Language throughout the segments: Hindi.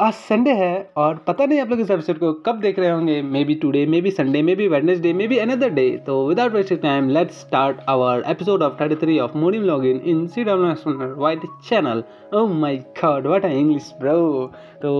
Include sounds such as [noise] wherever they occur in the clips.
आज संडे है और पता नहीं आप लोग इस एपिसोड को कब देख रहे होंगे maybe today maybe Sunday maybe Wednesday maybe another day तो without wasting time let's start our episode of thirty three of मोडिम log in in C W white channel oh my god what I English bro तो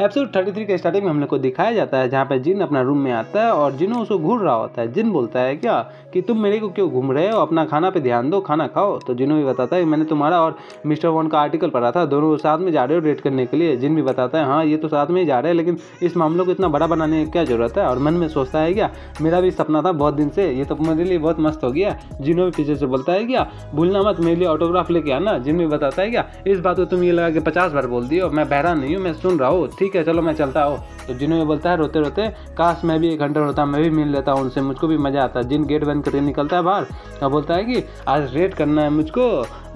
एपिसोड थर्टी थ्री के स्टार्टिंग में हम लोग को दिखाया जाता है जहाँ पर जिन अपना रूम में आता है और जिन उसको घूर रहा होता है जिन बोलता है क्या कि तुम मेरे को क्यों घूम रहे हो अपना खाना पे ध्यान दो खाना खाओ तो जिनों भी बताता है मैंने तुम्हारा और मिस्टर वन का आर्टिकल पढ़ा था दोनों साथ में जा रहे हो रेट करने के लिए जिन भी बताता है है हाँ ये तो साथ में ही जा रहे हैं लेकिन इस मामले को इतना बड़ा बनाने की क्या ज़रूरत है और मन में सोचता है क्या मेरा भी सपना था बहुत दिन से ये तो मेरे लिए बहुत मस्त हो गया जिन्हों भी पीछे से बोलता है क्या भूलना मत मेरे लिए ऑटोग्राफ लेके आना जिन भी बताता है क्या इस बात को तुम ये लगा कि पचास बार बोल दियो मैं बहरा नहीं हूँ मैं सुन रहा हूँ ठीक है चलो मैं चलता हूँ तो जिन्हों ये बोलता है रोते रोते काश मैं भी एक घंटा रोता मैं भी मिल लेता हूँ उनसे मुझको भी मज़ा आता है जिन गेट बंद करके निकलता है बाहर और तो बोलता है कि आज रेड करना है मुझको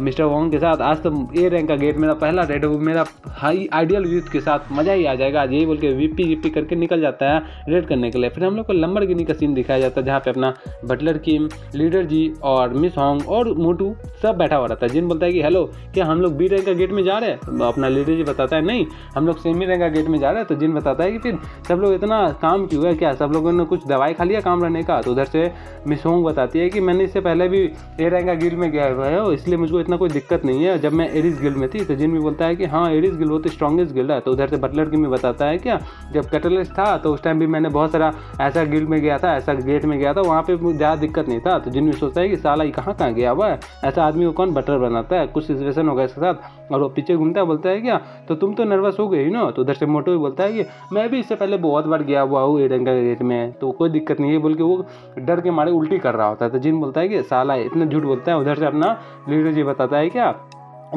मिस्टर वॉन्ग के साथ आज तो ए रैंक का गेट मेरा पहला रेड मेरा हाई आइडियल यूथ के साथ साथ मज़ा ही आ जाएगा आज यही बोल के वीपी वीपी करके निकल जाता है रेड करने के लिए फिर हम लोग को लंबर गिनी का सीन दिखाया जाता है जहाँ पे अपना बटलर किम लीडर जी और मिस होंग और मोटू सब बैठा हुआ रहता है जिन बोलता है कि हेलो क्या हम लोग बी रैंक का गेट में जा रहे हैं तो अपना लीडर जी बताता है नहीं हम लोग सेमी रैंक का गेट में जा रहे हैं तो जिन बताता है कि फिर सब लोग इतना काम क्यों है क्या सब लोगों ने कुछ दवाई खा लिया काम रहने का तो उधर से मिस होंग बताती है कि मैंने इससे पहले भी ए रैंक का गिल्ड में गया हुआ है इसलिए मुझको इतना कोई दिक्कत नहीं है जब मैं एरिस गिल्ड में थी तो जिन भी बोलता है कि हाँ एरिस गिल्ड वो तो स्ट्रॉगेस्ट गिल्ड है तो उधर इधर से बटलर की में बताता है क्या जब कैटलिस्ट था तो उस टाइम भी मैंने बहुत सारा ऐसा गेट में गया था ऐसा गेट में गया था वहाँ पर ज़्यादा दिक्कत नहीं था तो जिन भी सोचता है कि साला ये कहाँ कहाँ गया हुआ है ऐसा आदमी को कौन बटलर बनाता है कुछ सिचुएशन होगा इसके साथ और वो पीछे घूमता है बोलता है क्या तो तुम तो नर्वस हो गए ही ना तो उधर से मोटो भी बोलता है कि मैं भी इससे पहले बहुत बार गया हुआ हूँ एडन के गेट में तो कोई दिक्कत नहीं है बोल के वो डर के मारे उल्टी कर रहा होता है तो जिन बोलता है कि साला इतना झूठ बोलता है उधर से अपना लीडर जी बताता है क्या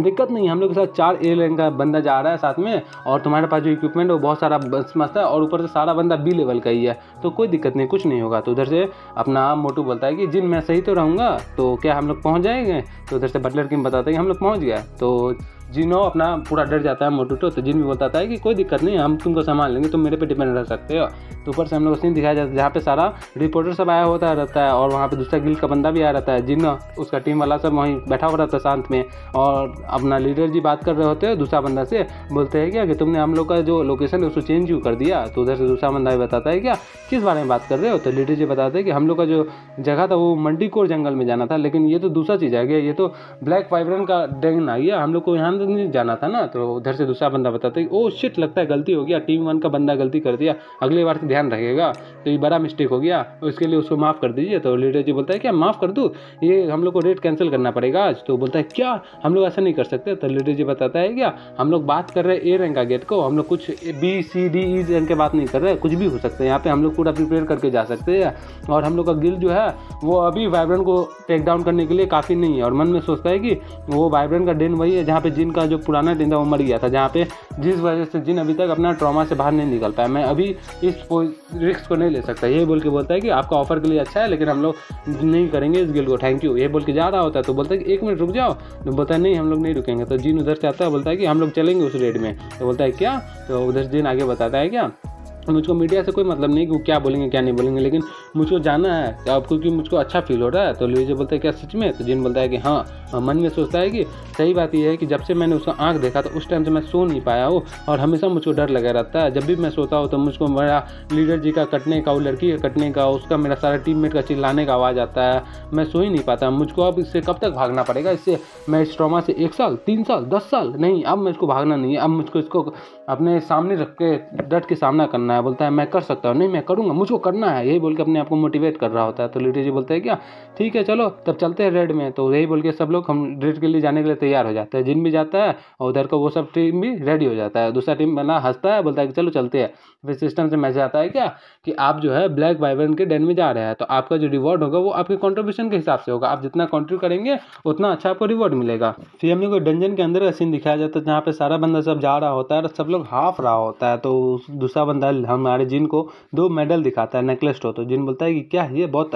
दिक्कत नहीं हम लोग के साथ चार एयरलाइन का बंदा जा रहा है साथ में और तुम्हारे पास जो इक्विपमेंट है वो बहुत सारा मस्त है और ऊपर से सारा बंदा बी लेवल का ही है तो कोई दिक्कत नहीं कुछ नहीं होगा तो उधर से अपना मोटू बोलता है कि जिन मैं सही तो रहूँगा तो क्या हम लोग पहुँच जाएंगे तो उधर से बटलर किम बताते हैं कि हम लोग पहुँच गए तो जिनो अपना पूरा डर जाता है मोटू तो, तो जिन भी बोलता था कि कोई दिक्कत नहीं हम तुमको संभाल लेंगे तुम मेरे पे डिपेंड रह सकते हो तो ऊपर से हम लोग सीन दिखाया जाता है जहाँ पे सारा रिपोर्टर सब आया होता रहता है और वहाँ पे दूसरा गिल का बंदा भी आया रहता है जिन उसका टीम वाला सब वहीं बैठा हुआ रहता है शांत में और अपना लीडर जी बात कर रहे होते हैं दूसरा बंदा से बोलते हैं क्या कि तुमने हम लोग का जो लोकेशन है उसको चेंज क्यों कर दिया तो उधर से दूसरा बंदा भी बताता है क्या किस बारे में बात कर रहे हो तो लीडर जी बताते हैं कि हम लोग का जो जगह था वो मंडी कोर जंगल में जाना था लेकिन ये तो दूसरा चीज़ आ गया ये तो ब्लैक वाइब्रेंट का डेंगन आ गया हम लोग को यहाँ अंदर ने जाना था ना तो उधर से दूसरा बंदा बताता है ओ शिट लगता है गलती हो गया टीम वन का बंदा गलती कर दिया अगली बार से ध्यान रखेगा तो ये बड़ा मिस्टेक हो गया उसके लिए उसको माफ़ कर दीजिए तो लीडर जी बोलता है क्या माफ़ कर दूँ ये हम लोग को रेट कैंसिल करना पड़ेगा आज तो बोलता है क्या हम लोग ऐसा नहीं कर सकते तो लीडर जी बताता है क्या हम लोग बात कर रहे हैं ए रैंक का गेट को हम लोग कुछ B C D E rank के बात नहीं कर रहे कुछ भी हो सकता है यहाँ पे हम लोग पूरा प्रिपेयर करके जा सकते हैं और हम लोग का गिल जो है वो अभी वाइब्रेंट को टेक डाउन करने के लिए काफ़ी नहीं है और मन में सोचता है कि वो वाइब्रेंट का डेन वही है जहाँ पे जिन जिनका जो पुराना दिन था वो मर गया था जहाँ पे जिस वजह से जिन अभी तक अपना ट्रॉमा से बाहर नहीं निकल पाया मैं अभी इस रिस्क को नहीं ले सकता ये बोल के बोलता है कि आपका ऑफर के लिए अच्छा है लेकिन हम लोग नहीं करेंगे इस गिल को थैंक यू ये बोल के ज़्यादा होता है तो बोलता है कि एक मिनट रुक जाओ तो बोलता है नहीं हम लोग नहीं रुकेंगे तो जिन उधर से आता है बोलता है कि हम लोग चलेंगे उस रेड में तो बोलता है क्या तो उधर जिन आगे बताता है क्या मुझको मीडिया से कोई मतलब नहीं कि वो क्या बोलेंगे क्या नहीं बोलेंगे लेकिन मुझको जाना है तो अब क्योंकि मुझको अच्छा फील हो रहा है तो लुईजे बोलते हैं क्या सच में तो जिन बोलता है कि हाँ, हाँ मन में सोचता है कि सही बात यह है कि जब से मैंने उसका आँख देखा तो उस टाइम से मैं सो नहीं पाया हूँ और हमेशा मुझको डर लगा रहता है जब भी मैं सोता हूँ तो मुझको मेरा लीडर जी का कटने का वो लड़की का कटने का उसका मेरा सारा टीम का चिल्लाने का आवाज़ आता है मैं सो ही नहीं पाता मुझको अब इससे कब तक भागना पड़ेगा इससे मैं इस ट्रामा से एक साल तीन साल दस साल नहीं अब मैं इसको भागना नहीं है अब मुझको इसको अपने सामने रख के डट के सामना करना करना है बोलता है मैं कर सकता हूँ नहीं मैं करूँगा मुझको करना है यही बोल के अपने आप को मोटिवेट कर रहा होता है तो लिटरेचर बोलते हैं क्या ठीक है चलो तब चलते हैं रेड में तो यही बोल के सब लोग हम रेड के लिए जाने के लिए तैयार हो जाते हैं जिन भी जाता है और उधर का वो सब टीम भी रेडी हो जाता है दूसरा टीम बना हंसता है बोलता है कि चलो चलते हैं फिर सिस्टम से मैसेज आता है क्या कि आप जो है ब्लैक वाइब्रेंट के डेन में जा रहे हैं तो आपका जो रिवॉर्ड होगा वो आपके कॉन्ट्रीब्यूशन के हिसाब से होगा आप जितना कॉन्ट्रीब्यूट करेंगे उतना अच्छा आपको रिवॉर्ड मिलेगा फिर हमने को डंजन के अंदर का सीन दिखाया जाता है जहाँ पर सारा बंदा सब जा रहा होता है और सब लोग हाफ रहा होता है तो दूसरा बंदा हमारे जिन को दो मेडल दिखाता है नेकलेस तो, तो जिन बोलता है कि क्या ये बहुत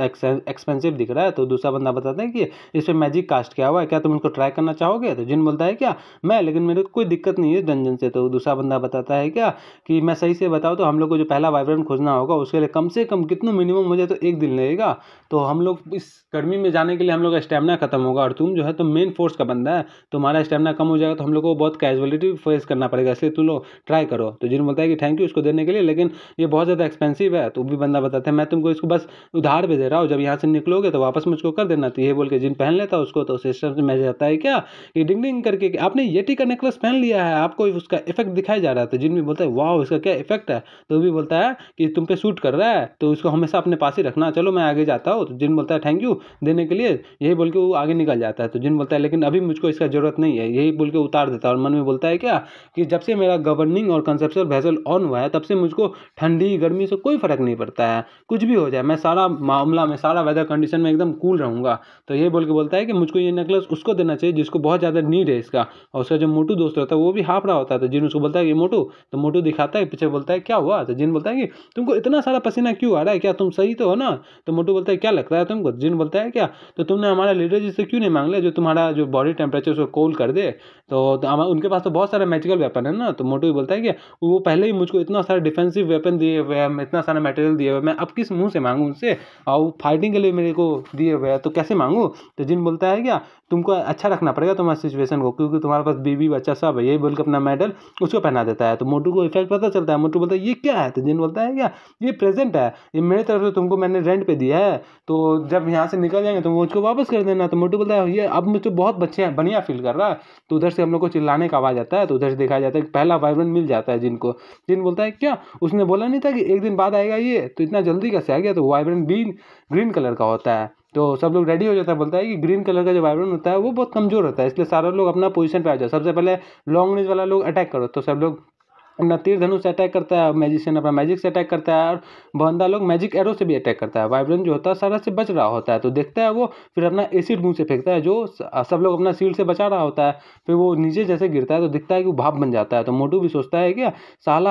एक्सपेंसिव दिख रहा है तो दूसरा बंदा बताता है कि इस पर मैजिक कास्ट क्या हुआ है क्या तुम इसको ट्राई करना चाहोगे तो जिन बोलता है क्या मैं लेकिन मेरे को कोई दिक्कत नहीं है डंजन से तो दूसरा बंदा बताता है क्या कि मैं सही से बताऊँ तो हम लोग को जो पहला वाइब्रेंट खोजना होगा उसके लिए कम से कम कितना मिनिमम मुझे तो एक दिन लगेगा तो हम लोग इस गर्मी में जाने के लिए हम लोग का स्टेमिना खत्म होगा और तुम जो है तो मेन फोर्स का बंदा है तुम्हारा स्टेमिना कम हो जाएगा तो हम लोग को बहुत कैजुअलिटी फेस करना पड़ेगा इसलिए तुम लोग ट्राई करो तो जिन बोलता है कि थैंक यू इसको देने के लिए लेकिन ये बहुत ज़्यादा एक्सपेंसिव है तो भी बंदा बताता है मैं तुमको इसको बस उधार भी दे रहा हूँ जब यहाँ से निकलोगे तो वापस बस मुझको कर देना तो ये बोल के जिन पहन लेता उसको तो सिस्टम से मैसेज आता है क्या ये डिंग डिंग करके कि आपने येटी का नेकलेस पहन लिया है आपको उसका इफेक्ट दिखाया जा रहा था तो जिन भी बोलता है वाह इसका क्या इफेक्ट है तो भी बोलता है कि तुम पे सूट कर रहा है तो उसको हमेशा अपने पास ही रखना चलो मैं आगे जाता हूँ तो जिन बोलता है थैंक यू देने के लिए यही बोल के वो आगे निकल जाता है तो जिन बोलता है लेकिन अभी मुझको इसका ज़रूरत नहीं है यही बोल के उतार देता है और मन में बोलता है क्या कि जब से मेरा गवर्निंग और कंसेप्चुअल वेसल ऑन हुआ है तब से मुझको ठंडी गर्मी से कोई फर्क नहीं पड़ता है कुछ भी हो जाए मैं सारा मामला में सारा वेदर कंडीशन में एकदम कूल रहूँगा तो ये बोल के बोलता है कि मुझको ये नेकलेस उसको देना चाहिए जिसको बहुत ज़्यादा नीड है इसका और उसका जो मोटू दोस्त रहता है वो भी हाफ रहा होता है तो जिन उसको बोलता है कि मोटू तो मोटू दिखाता है पीछे बोलता है क्या हुआ तो जिन बोलता है कि तुमको इतना सारा पसीना क्यों आ रहा है क्या तुम सही तो हो ना तो मोटू बोलता है क्या लगता है तुमको जिन बोलता है क्या तो तुमने हमारा लीडर जिससे क्यों नहीं मांग लिया जो तुम्हारा जो बॉडी टेम्परेचर उसको कोल कर दे तो, तो उनके पास तो बहुत सारा मेजिकल वेपन है ना तो मोटू भी बोलता है कि वो पहले ही मुझको इतना सारा डिफेंसिव वेपन दिए हुए हैं इतना सारा मटेरियल दिए हुए मैं अब किस मुँह से मांगू उनसे और फाइटिंग के लिए मेरे को दिए हुए तो कैसे मांगू तो जिन बोलता है क्या तुमको अच्छा रखना पड़ेगा तुम्हारे सिचुएशन को क्योंकि तुम्हारे पास बीवी बच्चा सब है यही बोल के अपना मेडल उसको पहना देता है तो मोटू को इफेक्ट पता चलता है मोटू बोलता है ये क्या है तो जिन बोलता है क्या ये प्रेजेंट है ये मेरी तरफ से तुमको मैंने रेंट पर दिया है तो जब यहाँ से निकल जाएंगे तो मुझको वापस कर देना तो मोटू बोलता है ये अब मुझे बहुत बच्चे बढ़िया फील कर रहा है तो उधर से हम लोग को चिल्लाने का आवाज़ आता है तो उधर से देखा जाता है कि पहला वाइब्रेंट मिल जाता है जिनको जिन बोलता है क्या उसने बोला नहीं था कि एक दिन बाद आएगा ये तो इतना जल्दी कैसे आ गया तो वाइब्रेंट ग्रीन ग्रीन कलर का होता है तो सब लोग रेडी हो जाता है बोलता है कि ग्रीन कलर का जो वाइब्रेंट होता है वो बहुत कमज़ोर होता है इसलिए सारा लोग अपना पोजीशन पे आ जाओ सबसे पहले लॉन्ग रेंज वाला लोग अटैक करो तो सब लोग अपना तीर धनुष से अटैक करता है और मैजिशियन अपना मैजिक से अटैक करता है और बंदा लोग मैजिक एरो से भी अटैक करता है वाइब्रेंट जो होता है सारा से बच रहा होता है तो देखता है वो फिर अपना एसिड मुंह से फेंकता है जो सब लोग अपना सील से बचा रहा होता है फिर वो नीचे जैसे गिरता है तो दिखता है कि वो भाप बन जाता है तो मोटू भी सोचता है क्या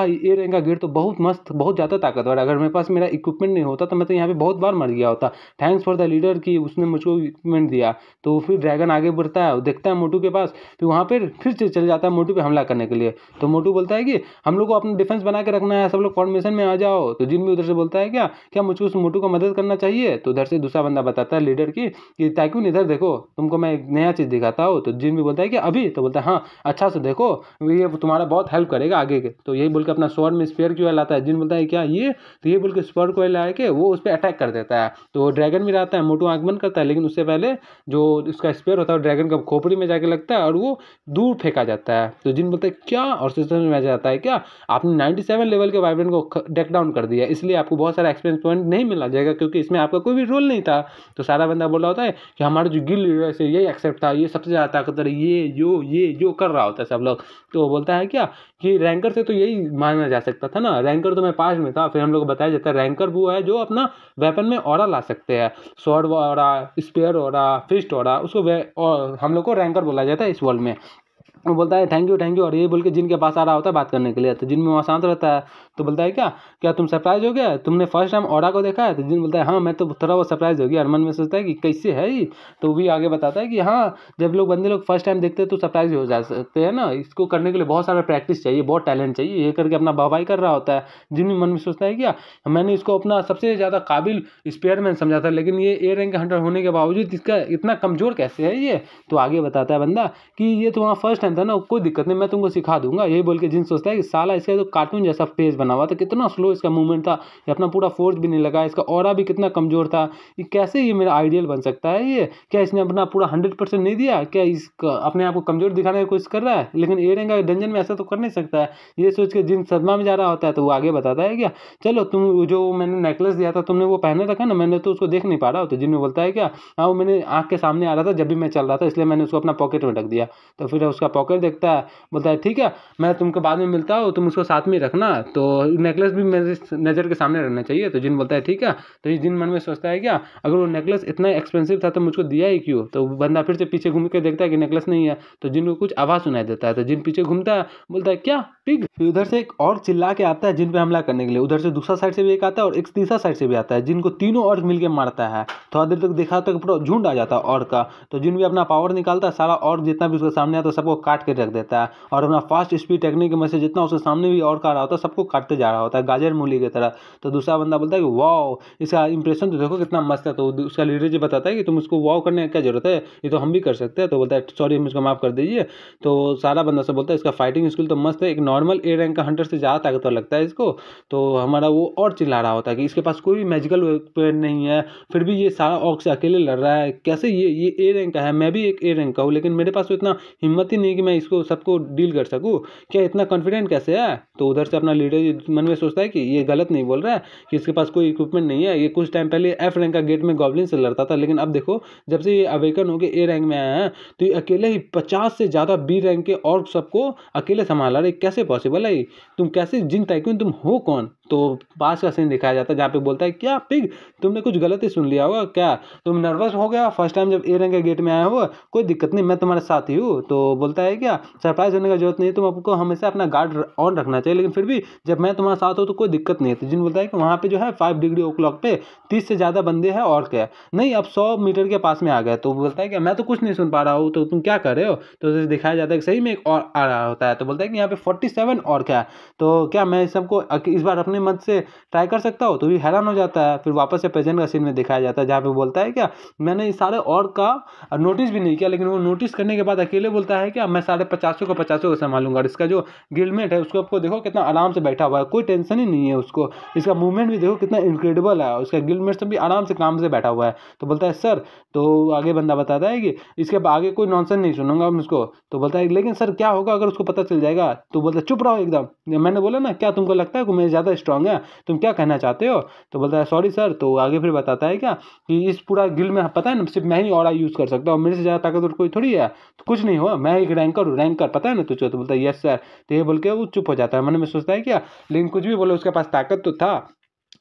ए ये का गिर तो बहुत मस्त बहुत ज़्यादा ताकतवर अगर मेरे पास मेरा इक्विपमेंट नहीं होता तो मैं तो यहाँ पर बहुत बार मर गया होता थैंक्स फॉर द लीडर कि उसने मुझको इक्विपमेंट दिया तो फिर ड्रैगन आगे बढ़ता है देखता है मोटू के पास फिर वहाँ पर फिर चले चल जाता है मोटू पर हमला करने के लिए तो मोटू बोलता है कि हम लोग को अपना डिफेंस बना के रखना है सब लोग फॉर्मेशन में आ जाओ तो जिन भी उधर से बोलता है क्या क्या मुझको उस मोटू को मदद करना चाहिए तो उधर से दूसरा बंदा बताता है लीडर की कि ताकि इधर देखो तुमको मैं एक नया चीज़ दिखाता हूँ तो जिन भी बोलता है कि अभी तो बोलता है हाँ अच्छा से देखो ये तुम्हारा बहुत हेल्प करेगा आगे के तो यही बोल के अपना स्वर में स्पेयर क्यों लाता है जिन बोलता है क्या ये तो ये बोल के स्पर को ला के वो उस पर अटैक कर देता है तो ड्रैगन भी रहता है मोटू आगमन करता है लेकिन उससे पहले जो उसका स्पेयर होता है ड्रैगन का खोपड़ी में जाके लगता है और वो दूर फेंका जाता है तो जिन बोलता है क्या और सिस्टम में जाता है क्या आपने 97 लेवल के वाइब्रेंट को डेक डाउन कर दिया इसलिए आपको बहुत सारा एक्सपीरियंस पॉइंट नहीं मिला जाएगा क्योंकि इसमें आपका कोई भी रोल नहीं था तो सारा बंदा बोल रहा होता है कि हमारा जो गिल लीडर से यही एक्सेप्ट था ये सबसे ज़्यादा ताकतवर ये जो ये जो कर रहा होता है सब लोग तो वो बोलता है क्या कि रैंकर से तो यही माना जा सकता था ना रैंकर तो मैं पास में था फिर हम लोग को बताया जाता है रैंकर वो है जो अपना वेपन में और ला सकते हैं शॉर्ट और स्पेयर और फिस्ट और उसको और हम लोग को रैंकर बोला जाता है इस वर्ल्ड में वो बोलता है थैंक यू थैंक यू और ये बोल के जिनके पास आ रहा होता है बात करने के लिए तो जिनमें वहाँ शांत रहता है तो बोलता है क्या क्या तुम सरप्राइज हो गया तुमने फर्स्ट टाइम ओडा को देखा है तो जिन बोलता है हाँ मैं तो थोड़ा बहुत सरप्राइज हो गया मन में सोचता है कि कैसे है ही तो वो भी आगे बताता है कि हाँ जब लोग बंदे लोग फर्स्ट टाइम देखते हैं तो सरप्राइज हो जा सकते हैं ना इसको करने के लिए बहुत सारा प्रैक्टिस चाहिए बहुत टैलेंट चाहिए ये करके अपना वाहवाही कर रहा होता है जिन मन में सोचता है क्या हाँ, मैंने इसको अपना सबसे ज़्यादा काबिल स्पेयरमैन समझा था लेकिन ये ए रैंक हंटर होने के बावजूद इसका इतना कमज़ोर कैसे है ये तो आगे बताता है बंदा कि ये तो वहाँ फर्स्ट टाइम था ना कोई दिक्कत नहीं मैं तुमको सिखा दूंगा यही बोल के जिन सोचता है कि साला इसका तो कार्टून जैसा फेस बना हुआ था कितना स्लो इसका मूवमेंट था ये अपना पूरा फोर्स भी नहीं लगा इसका और भी कितना कमज़ोर था ये कैसे ये मेरा आइडियल बन सकता है ये क्या इसने अपना पूरा हंड्रेड परसेंट नहीं दिया क्या इस अपने आप को कमज़ोर दिखाने की कोशिश कर रहा है लेकिन ए रेंगा डंजन में ऐसा तो कर नहीं सकता है ये सोच के जिन सदमा में जा रहा होता है तो वो आगे बताता है क्या चलो तुम जो मैंने नेकलेस दिया था तुमने वो पहने रखा ना मैंने तो उसको देख नहीं पा रहा तो जिनमें बोलता है क्या हाँ वो मैंने आँख के सामने आ रहा था जब भी मैं चल रहा था इसलिए मैंने उसको अपना पॉकेट में रख दिया तो फिर उसका पॉकेट देखता है बोलता है ठीक है मैं तुमको बाद में मिलता हूँ तुम उसको साथ में रखना तो नेकलेस भी मेरे नज़र के सामने रहना चाहिए तो जिन बोलता है ठीक है तो ये जिन मन में सोचता है क्या अगर वो नेकलेस इतना एक्सपेंसिव था तो मुझको दिया ही क्यों तो बंदा फिर से पीछे घूम के देखता है कि नेकलेस नहीं है तो जिन को कुछ आवाज़ सुनाई देता है तो जिन पीछे घूमता है बोलता है क्या पिग फिर उधर से एक और चिल्ला के आता है जिन पर हमला करने के लिए उधर से दूसरा साइड से भी एक आता है और एक तीसरा साइड से भी आता है जिनको तीनों और मिलकर मारता है थोड़ा तो देर तक देखा तो पूरा झुंड आ जाता है और का तो जिन भी अपना पावर निकालता है सारा और जितना भी उसके सामने आता है सबको काट के रख देता है और अपना फास्ट स्पीड टेक्निक में से जितना उसके सामने भी और का रहा होता है सबको काट काटते जा रहा होता है गाजर मूली की तरह तो दूसरा बंदा बोलता है कि वाओ इसका इंप्रेशन तो देखो कितना मस्त है तो उसका लीडर जी बताता है कि तुम उसको वाओ करने का क्या ज़रूरत है ये तो हम भी कर सकते हैं तो बोलता है सॉरी हम इसको माफ़ कर दीजिए तो सारा बंदा से बोलता है इसका फाइटिंग स्किल तो मस्त है एक नॉर्मल ए रैंक का हंटर से ज़्यादा ताकतवर लगता है इसको तो हमारा वो और चिल्ला रहा होता है कि इसके पास कोई भी मैजिकल वेपन नहीं है फिर भी ये सारा ऑक्स अकेले लड़ रहा है कैसे ये ये ए रैंक का है मैं भी एक ए रैंक का हूँ लेकिन मेरे पास तो इतना हिम्मत ही नहीं कि मैं इसको सबको डील कर सकूँ क्या इतना कॉन्फिडेंट कैसे है तो उधर से अपना लीडर मन में सोचता है कि ये गलत नहीं बोल रहा है कि इसके पास कोई इक्विपमेंट नहीं है ये कुछ टाइम पहले एफ रैंक का गेट में गॉबलिन से लड़ता था लेकिन अब देखो जब से ये अवेकन होकर ए रैंक में आया है तो ये अकेले ही पचास से ज़्यादा बी रैंक के और सबको अकेले संभाल रहा है कैसे पॉसिबल है तुम कैसे जिन टाइकून तुम हो कौन तो पास का सीन दिखाया जाता है जहाँ पे बोलता है क्या पिग तुमने कुछ गलत ही सुन लिया होगा क्या तुम नर्वस हो गया फर्स्ट टाइम जब ए रैंक के गेट में आया हो कोई दिक्कत नहीं मैं तुम्हारे साथ ही हूँ तो बोलता है क्या सरप्राइज होने का जरूरत नहीं तुम आपको हमेशा अपना गार्ड ऑन रखना चाहिए लेकिन फिर भी जब मैं तुम्हारे साथ हूँ तो कोई दिक्कत नहीं है तो जिन बोलता है कि वहाँ पर जो है फाइव डिग्री ओ क्लॉक पे तीस से ज़्यादा बंदे हैं और क्या नहीं अब सौ मीटर के पास में आ गए तो बोलता है कि मैं तो कुछ नहीं सुन पा रहा हूँ तो तुम क्या कर रहे हो तो दिखाया जाता है कि सही में एक और आ रहा होता है तो बोलता है कि यहाँ पे फोर्टी सेवन और क्या तो क्या मैं सबको इस बार अपने मत से ट्राई कर सकता हूँ तो भी हैरान हो जाता है फिर वापस से प्रेजेंट का सीन में दिखाया जाता है जहाँ पर बोलता है क्या मैंने इस सारे और का नोटिस भी नहीं किया लेकिन वो नोटिस करने के बाद अकेले बोलता है कि मैं साढ़े पचासों को पचासों को संभालूंगा और इसका जो गिलमेट है उसको आपको देखो कितना आराम से बैठा हुआ है कोई टेंशन ही नहीं है उसको इसका मूवमेंट भी देखो कितना इनक्रेडिबल है उसका गिलमेट सब भी आराम से काम से बैठा हुआ है तो बोलता है सर तो आगे बंदा बताता है कि इसके आगे कोई नॉनसन नहीं सुनूंगा मैं उसको तो बोलता है लेकिन सर क्या होगा अगर उसको पता चल जाएगा तो बोलता है चुप रहो एकदम मैंने बोला ना क्या तुमको लगता है कि मैं ज़्यादा स्ट्रांग है तुम क्या कहना चाहते हो तो बोलता है सॉरी सर तो आगे फिर बताता है क्या कि इस पूरा गिल में पता है ना सिर्फ मैं ही और यूज़ कर सकता हूँ मेरे से ज़्यादा ताकतवर कोई थोड़ी है तो कुछ नहीं हुआ मैं एक रैंकर हूँ रैंकर पता है ना तुझे तो बोलता है यस सर तो ये बोल के वो चुप हो जाता है मन में सोचता है क्या लेकिन कुछ भी बोलो उसके पास ताकत तो था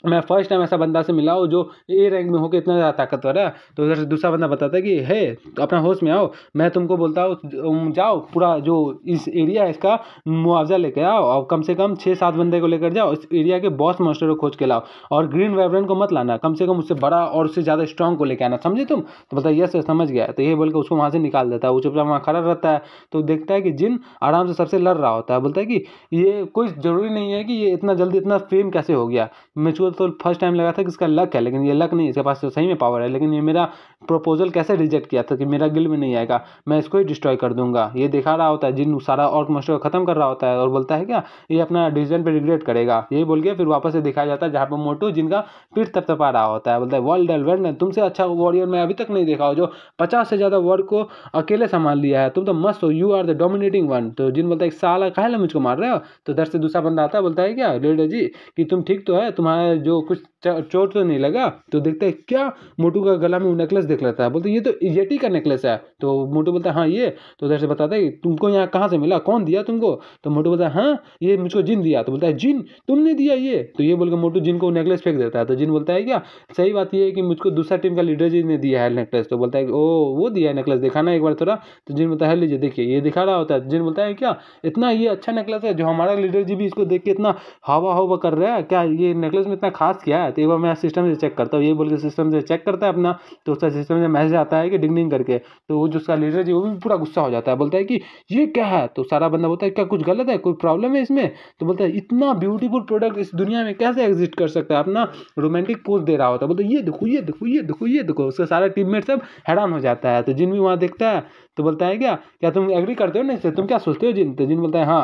मैं फर्स्ट टाइम ऐसा बंदा से मिला हो जो ए रैंक में होकर इतना ज़्यादा ताकतवर है तो उधर से दूसरा बंदा बताता है कि हे तो अपना होश में आओ मैं तुमको बोलता हूँ जाओ पूरा जो इस एरिया है इसका मुआवजा लेकर आओ और कम से कम छः सात बंदे को लेकर जाओ इस एरिया के बॉस मास्टर को खोज के लाओ और ग्रीन वाइब्रेंट को मत लाना कम से कम उससे बड़ा और उससे ज़्यादा स्ट्रॉन्ग को लेकर आना समझे तुम तो बोलता यस समझ गया तो ये बोल के उसको वहाँ से निकाल देता है वो चुपचाप वहाँ खड़ा रहता है तो देखता है कि जिन आराम से सबसे लड़ रहा होता है बोलता है कि ये कोई ज़रूरी नहीं है कि ये इतना जल्दी इतना फेम कैसे हो गया मेचूर तो फर्स्ट टाइम लगा था कि इसका लक है लेकिन ये लक नहीं इसके पास तो सही में पावर है लेकिन ये मेरा प्रपोजल कैसे रिजेक्ट किया था कि मेरा गिल में नहीं आएगा मैं इसको ही डिस्ट्रॉय कर दूंगा ये दिखा रहा होता है जिन सारा और मस्टर को खत्म कर रहा होता है और बोलता है क्या ये अपना डिसीजन पर रिग्रेट करेगा ये बोल के फिर वापस से दिखाया जाता है जहाँ पर मोटू जिनका पीठ तपतपा रहा होता है बोलता है वर्ल्ड एल वेल्ड तुमसे अच्छा वॉरियर मैं अभी तक नहीं देखा हो जो पचास से ज़्यादा वर्ड को अकेले संभाल लिया है तुम तो मस्त हो you are the dominating one तो जिन बोलता है साल कहला मुझको मार रहे हो तो दर से दूसरा बंदा आता है बोलता है क्या रेडा जी कि तुम ठीक तो है तुम्हारा जो कुछ चोट तो नहीं लगा तो देखते हैं क्या मोटू का गला में वो नेकलेस देख लेता है बोलते ये तो येटी का नेकलेस है तो मोटू बोलता है हाँ ये तो उधर से बताता है तुमको यहाँ कहाँ से मिला कौन दिया तुमको तो मोटू बोलता है हाँ ये मुझको जिन दिया तो बोलता है जिन तुमने दिया ये तो ये बोलकर मोटू जिन को नेकलेस फेंक देता है तो जिन बोलता है क्या सही बात ये है कि मुझको दूसरा टीम का लीडर जी ने दिया है नेकलेस तो बोलता है ओ वो दिया है नेकलेस दिखाना एक बार थोड़ा तो जिन बोलता है हाँ, लीजिए देखिए ये दिखा रहा होता है तो जिन बोलता है क्या इतना ये अच्छा नेकलेस है जो हमारा लीडर जी भी इसको देख के इतना हवा हवा कर रहा है क्या ये नेकलेस में इतना खास क्या है है तो एक बार मैं सिस्टम से चेक करता हूँ ये बोल के सिस्टम से चेक करता है अपना तो उसका सिस्टम से मैसेज आता है कि डिंग डिंग करके तो वो जो उसका लीडर जी वो भी पूरा गुस्सा हो जाता है बोलता है कि ये क्या है तो सारा बंदा बोलता है क्या कुछ गलत है कोई प्रॉब्लम है इसमें तो बोलता है इतना ब्यूटीफुल प्रोडक्ट इस दुनिया में कैसे एग्जिस्ट कर सकता है अपना रोमांटिक पोज दे रहा होता है बोलता है ये देखो ये देखो ये देखो ये देखो उसका सारा टीम सब हैरान हो जाता है तो जिन भी वहाँ देखता है तो बोलता है क्या क्या तुम एग्री करते हो ना इससे तुम क्या सोचते हो जिन तो जिन बोलता है हाँ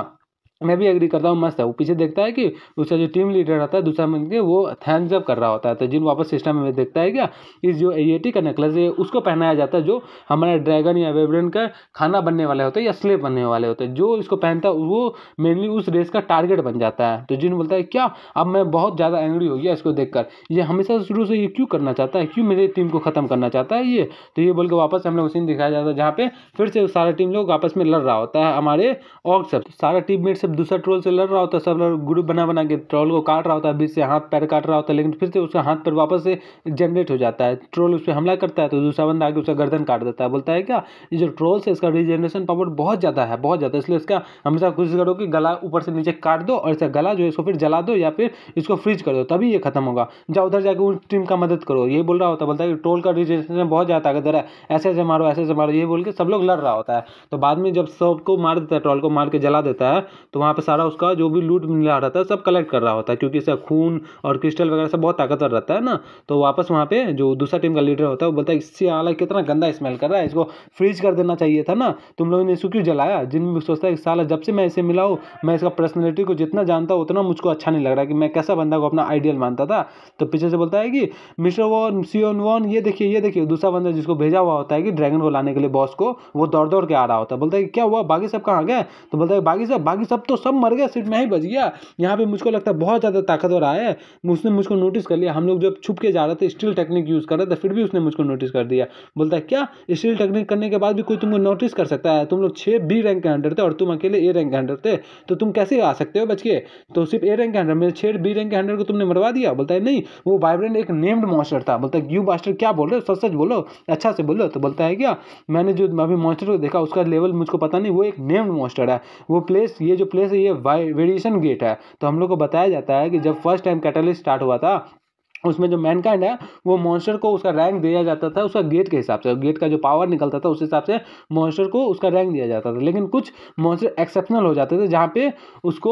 मैं भी एग्री करता हूँ मस्त है वो पीछे देखता है कि उसका जो टीम लीडर रहता है दूसरा मिलकर वो थैंक्स अप कर रहा होता है तो जिन वापस सिस्टम में देखता है क्या इस जो टी का नेकलेस है उसको पहनाया जाता है जो हमारा ड्रैगन या वेबरन का खाना बनने वाले होते हैं या स्लेब बनने वाले होते हैं जो इसको पहनता है वो मेनली उस रेस का टारगेट बन जाता है तो जिन बोलता है क्या अब मैं बहुत ज़्यादा एंग्री हो गया इसको देख ये हमेशा शुरू से ये क्यों करना चाहता है क्यों मेरी टीम को ख़त्म करना चाहता है ये तो ये बोल के वापस हम लोग सीन दिखाया जाता है जहाँ पे फिर से सारा टीम लोग आपस में लड़ रहा होता है हमारे और सब सारा टीम मेट से सब दूसरा ट्रोल से लड़ रहा होता है सब लोग ग्रुप बना बना के ट्रोल को काट रहा होता है बीच से हाथ पैर काट रहा होता है लेकिन फिर से उसका हाथ पैर वापस से जनरेट हो जाता है ट्रोल उस पर हमला करता है तो दूसरा बंदा आगे उसका गर्दन काट देता है बोलता है क्या ये जो ट्रोल्स है इसका रिजनरेशन पावर बहुत ज़्यादा है बहुत ज़्यादा इसलिए इसका हमेशा कोशिश करो कि गला ऊपर से नीचे काट दो और इसका गला जो है इसको फिर जला दो या फिर इसको फ्रीज कर दो तभी ये खत्म होगा जाओ उधर जाकर उस टीम का मदद करो ये बोल रहा होता है बोलता है कि ट्रोल का रिजनरेशन बहुत ज़्यादा ताकत है ऐसे ऐसे मारो ऐसे ऐसे मारो ये बोल के सब लोग लड़ रहा होता है तो बाद में जब सबको मार देता है ट्रोल को मार के जला देता है तो तो वहाँ पर सारा उसका जो भी लूट मिला रहता है सब कलेक्ट कर रहा होता है क्योंकि इसका खून और क्रिस्टल वगैरह सब बहुत ताकतवर रहता है ना तो वापस वहाँ पे जो दूसरा टीम का लीडर होता है वो बोलता है इससे आला कितना गंदा स्मेल कर रहा है इसको फ्रीज कर देना चाहिए था ना तुम लोगों ने इसको क्यों जलाया जिनमें सोचता है कि साला जब से मैं इसे मिला हूँ मैं इसका पर्सनैलिटी को जितना जानता हूँ उतना मुझको अच्छा नहीं लग रहा कि मैं कैसा बंदा को अपना आइडियल मानता था तो पीछे से बोलता है कि मिस्टर वॉन सीओन वॉन ये देखिए ये देखिए दूसरा बंदा जिसको भेजा हुआ होता है कि ड्रैगन को लाने के लिए बॉस को वो दौड़ दौड़ के आ रहा होता है बोलता है क्या हुआ बाकी सब कहाँ गए तो बोलता है बाकी सब बाकी सब तो सब मर गया सिर्फ मैं ही बच गया यहाँ पे मुझको लगता है बहुत ज़्यादा ताकतवर आया है उसने मुझको नोटिस कर लिया हम लोग जब छुप के जा रहे थे स्टील टेक्निक यूज़ कर रहे थे फिर भी उसने मुझको नोटिस कर दिया बोलता है क्या स्टील टेक्निक करने के बाद भी कोई तुमको नोटिस कर सकता है तुम लोग छः बी रैंक के हंडर थे और तुम अकेले ए रैंक के हंडर थे तो तुम कैसे आ सकते हो बच के तो सिर्फ ए रैंक के हंडर मेरे छः बी रैंक के हंडर को तुमने मरवा दिया बोलता है नहीं वो वाइब्रेंट एक नेम्ड मॉस्टर था बोलता है यू मास्टर क्या बोल रहे हो सच सच बोलो अच्छा से बोलो तो बोलता है क्या मैंने जो अभी मॉस्टर को देखा उसका लेवल मुझको पता नहीं वो एक नेम्ड मॉस्टर है वो प्लेस ये जो प्लेस न्यूक्लियस ये वेरिएशन गेट है तो हम लोग को बताया जाता है कि जब फर्स्ट टाइम कैटलिस्ट स्टार्ट हुआ था उसमें जो मैनकाइंड है वो मॉन्स्टर को उसका रैंक दिया जाता था उसका गेट के हिसाब से गेट का जो पावर निकलता था उस हिसाब से मॉन्स्टर को उसका रैंक दिया जाता था लेकिन कुछ मॉन्स्टर एक्सेप्शनल हो जाते थे जहाँ पे उसको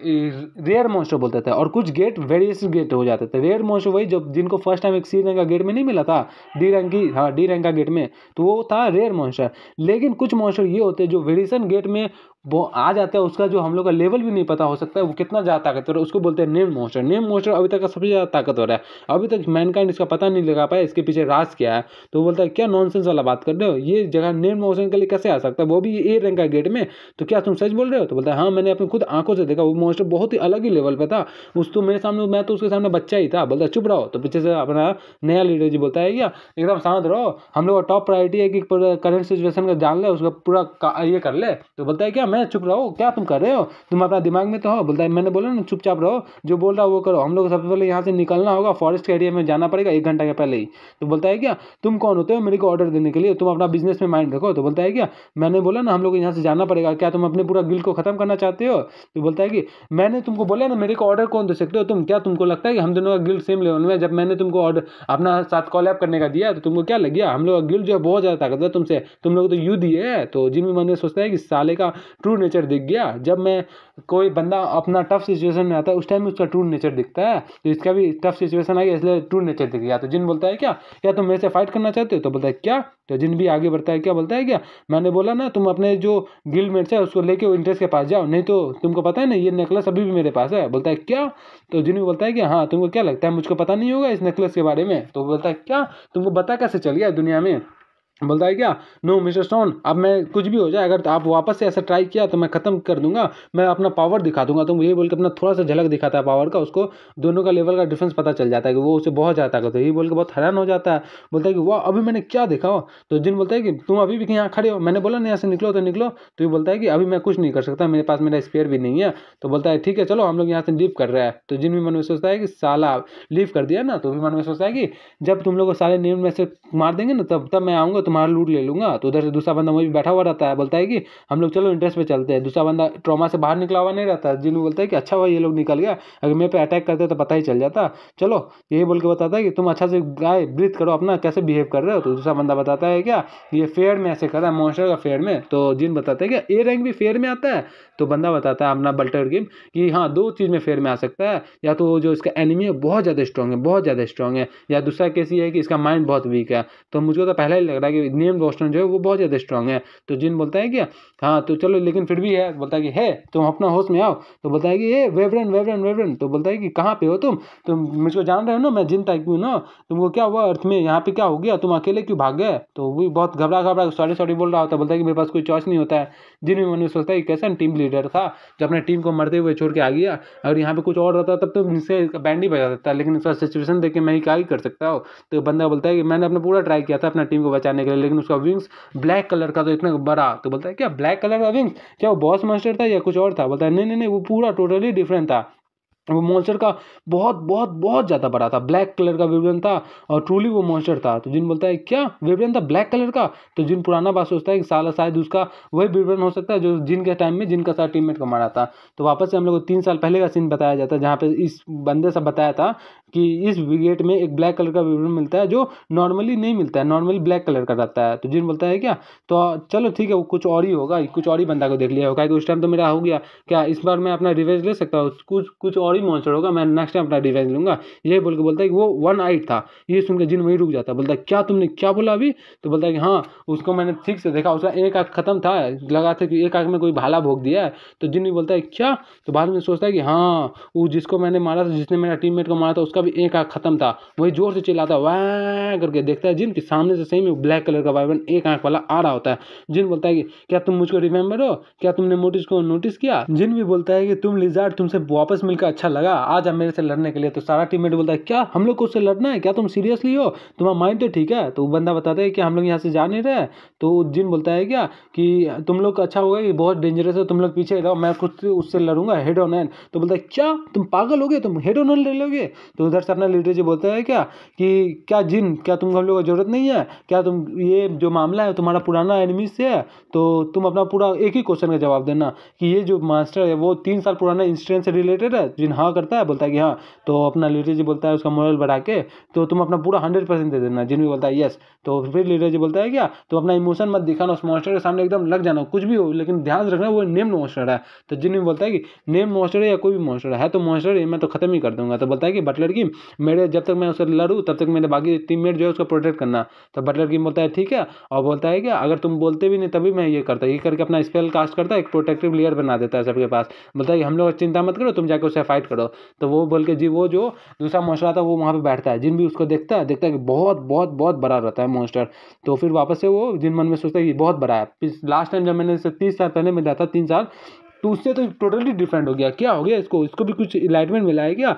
रेयर मॉन्स्टर बोलते थे और कुछ गेट वेरियस गेट हो जाते थे रेयर मॉन्स्टर वही जब जिनको फर्स्ट टाइम एक सी रैंक का गेट में नहीं मिला था डी रैंक की हाँ डी रैंक का गेट में तो वो था रेयर मॉन्स्टर लेकिन कुछ मॉन्स्टर ये होते जो वेरिएशन गेट में वो आ जाता है उसका जो हम लोग का लेवल भी नहीं पता हो सकता है वो कितना ज़्यादा ताकतवर है उसको बोलते हैं नेम मोस्टर नेम मोस्टर अभी तक का सबसे ज़्यादा ताकतवर है अभी तक मैनकाइंड इसका पता नहीं लगा पाया इसके पीछे राज क्या है तो बोलता है क्या नॉनसेंस वाला बात कर रहे हो ये जगह नेम मोस्टर के लिए कैसे आ सकता है वो भी ए रैंक का गेट में तो क्या तुम सच बोल रहे हो तो बोलता है हाँ मैंने अपनी खुद आंखों से देखा वो मोस्टर बहुत ही अलग ही लेवल पर था उस तो मेरे सामने मैं तो उसके सामने बच्चा ही था बोलता चुप रहो तो पीछे से अपना नया लीडर जी बोलता है क्या एकदम शांत रहो हम लोग का टॉप प्रायोरिटी है कि करंट सिचुएशन का जान ले उसका पूरा ये कर ले तो बोलता है क्या मैं चुप रहो क्या तुम कर रहे हो तुम अपना दिमाग में तो हो बोलता है मैंने बोला ना चुपचाप रहो जो बोल रहा है वो करो हम लोग सबसे पहले यहाँ से निकलना होगा फॉरेस्ट के एरिया में जाना पड़ेगा एक घंटा के पहले ही तो बोलता है क्या तुम कौन होते हो मेरे को ऑर्डर देने के लिए तुम अपना बिजनेस में माइंड रखो तो बोलता है क्या मैंने बोला ना हम लोग यहाँ से जाना पड़ेगा क्या तुम अपने पूरा बिल को ख़त्म करना चाहते हो तो बोलता है कि मैंने तुमको बोला ना मेरे को ऑर्डर कौन दे सकते हो तुम क्या तुमको लगता है कि हम दोनों का गिल्ड सेम लेवल में जब मैंने तुमको ऑर्डर अपना साथ कॉल एप करने का दिया तो तुमको क्या लग गया हम लोग का गिल्ड जो है बहुत ज़्यादा ताकत है तुमसे तुम लोग तो यू दिए है तो जिमी मन सोचता है कि साले का ट्रू नेचर दिख गया जब मैं कोई बंदा अपना टफ सिचुएशन में आता है उस टाइम में उसका ट्रू नेचर दिखता है तो इसका भी टफ सिचुएशन आ गया इसलिए ट्रू नेचर दिख गया तो जिन बोलता है क्या या तुम मेरे से फाइट करना चाहते हो तो बोलता है क्या तो जिन भी आगे बढ़ता है क्या बोलता है क्या मैंने बोला ना तुम अपने जो गिल मेट्स है उसको लेके इंटरेस्ट के पास जाओ नहीं तो तुमको पता है ना ये नेकलेस अभी भी मेरे पास है बोलता है क्या तो जिन भी बोलता है कि हाँ तुमको क्या लगता है मुझको पता नहीं होगा इस नेकलेस के बारे में तो बोलता है क्या तुमको बता कैसे चल गया दुनिया में बोलता है क्या नो मिस्टर स्टोन अब मैं कुछ भी हो जाए अगर आप वापस से ऐसा ट्राई किया तो मैं ख़त्म कर दूंगा मैं अपना पावर दिखा दूंगा तो यही बोल के अपना थोड़ा सा झलक दिखाता है पावर का उसको दोनों का लेवल का डिफरेंस पता चल जाता है कि वो उसे बहुत ज़्यादा करते तो यही बोल के बहुत हैरान हो जाता है बोलता है कि वाह अभी मैंने क्या देखा हो तो जिन बोलता है कि तुम अभी भी यहाँ खड़े हो मैंने बोला ना यहाँ से निकलो तो निकलो तो ये बोलता है कि अभी मैं कुछ नहीं कर सकता मेरे पास मेरा स्पेयर भी नहीं है तो बोलता है ठीक है चलो हम लोग यहाँ से लीव कर रहे हैं तो जिन भी मन में सोचता है कि साला लीव कर दिया ना तो भी मन में सोचता है कि जब तुम लोग सारे नियम में से मार देंगे ना तब तब मैं आऊँगा तुम्हारा लूट ले लूँगा तो उधर से दूसरा बंदा वहीं बैठा हुआ रहता है बोलता है कि हम लोग चलो इंटरेस्ट पर चलते हैं दूसरा बंदा ट्रामा से बाहर निकला हुआ नहीं रहता है जिन बोलता है कि अच्छा भाई ये लोग निकल गया अगर मेरे पे अटैक करते तो पता ही चल जाता चलो यही बोल के बताता है कि तुम अच्छा से गाय ब्रीथ करो अपना कैसे बिहेव कर रहे हो तो दूसरा बंदा बताता है क्या ये फेयर में ऐसे कर रहा है मॉन्स्टर का फेयर में तो जिन बताते हैं क्या ए रैंक भी फेयर में आता है तो बंदा बताता है अपना बल्टर गेम कि हाँ दो चीज़ में फेयर में आ सकता है या तो जो इसका एनिमी है बहुत ज़्यादा स्ट्रॉन्ग है बहुत ज़्यादा स्ट्रॉन्ग है या दूसरा केस ये है कि इसका माइंड बहुत वीक है तो मुझे तो पहले ही लग रहा है कि नेम रोशन जो है वो बहुत ज़्यादा स्ट्रांग है तो जिन बोलता है कि हाँ तो चलो लेकिन फिर भी है बोलता है कि है तुम अपना होश में आओ तो बोलता है कि ये वेवरन वेवरन वेवरन तो बोलता है कि कहाँ पे हो तुम तुम तो मुझको जान रहे हो ना मैं जिन टाइप हूँ ना तुमको क्या हुआ अर्थ में यहाँ पे क्या हो गया तुम अकेले क्यों भाग गए तो वो बहुत घबरा घबरा सॉरी सॉरी बोल रहा होता बोलता है कि मेरे पास कोई चॉइस नहीं होता है जिन भी मैंने सोचता है कि कैसा टीम लीडर था जो अपने टीम को मरते हुए छोड़ के आ गया अगर यहाँ पे कुछ और रहता तब तो इनसे बैंड ही बजा सकता लेकिन इसका सिचुएशन देख के मैं ही क्या ही कर सकता हूँ तो बंदा बोलता है कि मैंने अपना पूरा ट्राई किया था अपना टीम को बचाने के लिए लेकिन उसका विंग्स ब्लैक कलर का तो इतना बड़ा तो बोलता है क्या ब्लैक कलर का विंग्स क्या वो बॉस मास्टर था या कुछ और था बोलता है नहीं नहीं नहीं वो पूरा टोटली डिफरेंट था वो मॉन्स्टर का बहुत बहुत बहुत ज़्यादा बड़ा था ब्लैक कलर का विवरण था और ट्रूली वो मॉन्स्टर था तो जिन बोलता है क्या विवरण था ब्लैक कलर का तो जिन पुराना बात सोचता है कि साला शायद उसका वही विवरण हो सकता है जो जिन के टाइम में जिनका सारा टीममेट को मारा था तो वापस से हम लोग को तीन साल पहले का सीन बताया जाता है जहाँ पर इस बंदे से बताया था कि इस वेरिएट में एक ब्लैक कलर का विवरण मिलता है जो नॉर्मली नहीं मिलता है नॉर्मली ब्लैक कलर का रहता है तो जिन बोलता है क्या तो चलो ठीक है वो कुछ और ही होगा कुछ और ही बंदा को देख लिया होगा कि उस टाइम तो मेरा हो गया क्या इस बार मैं अपना रिवेंज ले सकता हूँ कुछ कुछ और ही मॉन्सर होगा मैं नेक्स्ट टाइम अपना रिवेंज लूँगा ये बोल के बोलता है कि वो वन आइट था ये सुनकर जिन वहीं रुक जाता है बोलता है क्या तुमने क्या बोला अभी तो बोलता है कि हाँ उसको मैंने ठीक से देखा उसका एक आँख खत्म था लगा था कि एक आँख में कोई भाला भोग दिया है तो जिन भी बोलता है क्या तो बाद में सोचता है कि हाँ वो जिसको मैंने मारा था जिसने मेरा टीम को मारा था उसका अभी एक आँख खत्म था वही जोर से चिल्लाता वाह करके देखता है जिन के सामने से सही में ब्लैक कलर का वाइबन एक आँख वाला आ रहा होता है जिन बोलता है कि क्या तुम मुझको रिमेंबर हो क्या तुमने मोटिस को नोटिस किया जिन भी बोलता है कि तुम लिजार्ड तुमसे वापस मिलकर अच्छा लगा आज आप मेरे से लड़ने के लिए तो सारा टीम बोलता है क्या हम लोग को उससे लड़ना है क्या तुम सीरियसली हो तुम्हारा माइंड तो ठीक है तो वो बंदा बताता है कि हम लोग यहाँ से जा नहीं रहे तो जिन बोलता है क्या कि तुम लोग अच्छा होगा कि बहुत डेंजरस है तुम लोग पीछे रहो मैं खुद उससे लड़ूंगा हेड ऑन हैंड तो बोलता है क्या तुम पागल हो गए तुम हेड ऑन हैंड ले लोगे तो उधर से अपना लीडर जी बोलते हैं क्या कि क्या जिन क्या तुम हम लोग को ज़रूरत नहीं है क्या तुम ये जो मामला है तुम्हारा पुराना एनिमी से है तो तुम अपना पूरा एक ही क्वेश्चन का जवाब देना कि ये जो मास्टर है वो तीन साल पुराना इंसिडेंट से रिलेटेड है जिन हाँ करता है बोलता है कि हाँ तो अपना लीडर जी बोलता है उसका मॉरल बढ़ा के तो तुम अपना पूरा हंड्रेड दे देना जिन भी बोलता है यस तो फिर लीडर जी बोलता है क्या तो अपना इमोशन मत दिखाना उस मास्टर के सामने एकदम लग जाना कुछ भी हो लेकिन ध्यान रखना वो नेम मॉन्स्टर है तो जिन भी बोलता है कि नेम मॉन्स्टर है या कोई भी मॉन्स्टर है तो मॉन्स्टर मैं तो खत्म ही कर दूंगा तो बोलता है कि बटलर कि मेरे जब तक मैं उसे लड़ूँ तब तक मेरे बाकी टीम जो है उसको प्रोटेक्ट करना तो बटलर किम बोलता है ठीक है और बोलता है कि अगर तुम बोलते भी नहीं तभी मैं ये करता ये करके अपना स्पेल कास्ट करता है एक प्रोटेक्टिव लेयर बना देता है सबके पास बोलता है हम लोग चिंता मत करो तुम जाकर उसे फाइट करो तो वो बोल के जी वो जो दूसरा मोस्टर आता है वो वहाँ पर बैठता है जिन भी उसको देखता है देखता है कि बहुत बहुत बहुत बड़ा रहता है मोस्टर तो फिर वापस से वो जिन मन में सोचता है कि बहुत बड़ा है लास्ट टाइम जब मैंने तीस साल पहले मिला था तीन साल तो उससे तो टोटली डिफरेंट हो गया क्या हो गया इसको इसको भी कुछ इलाइटमेंट मिला है क्या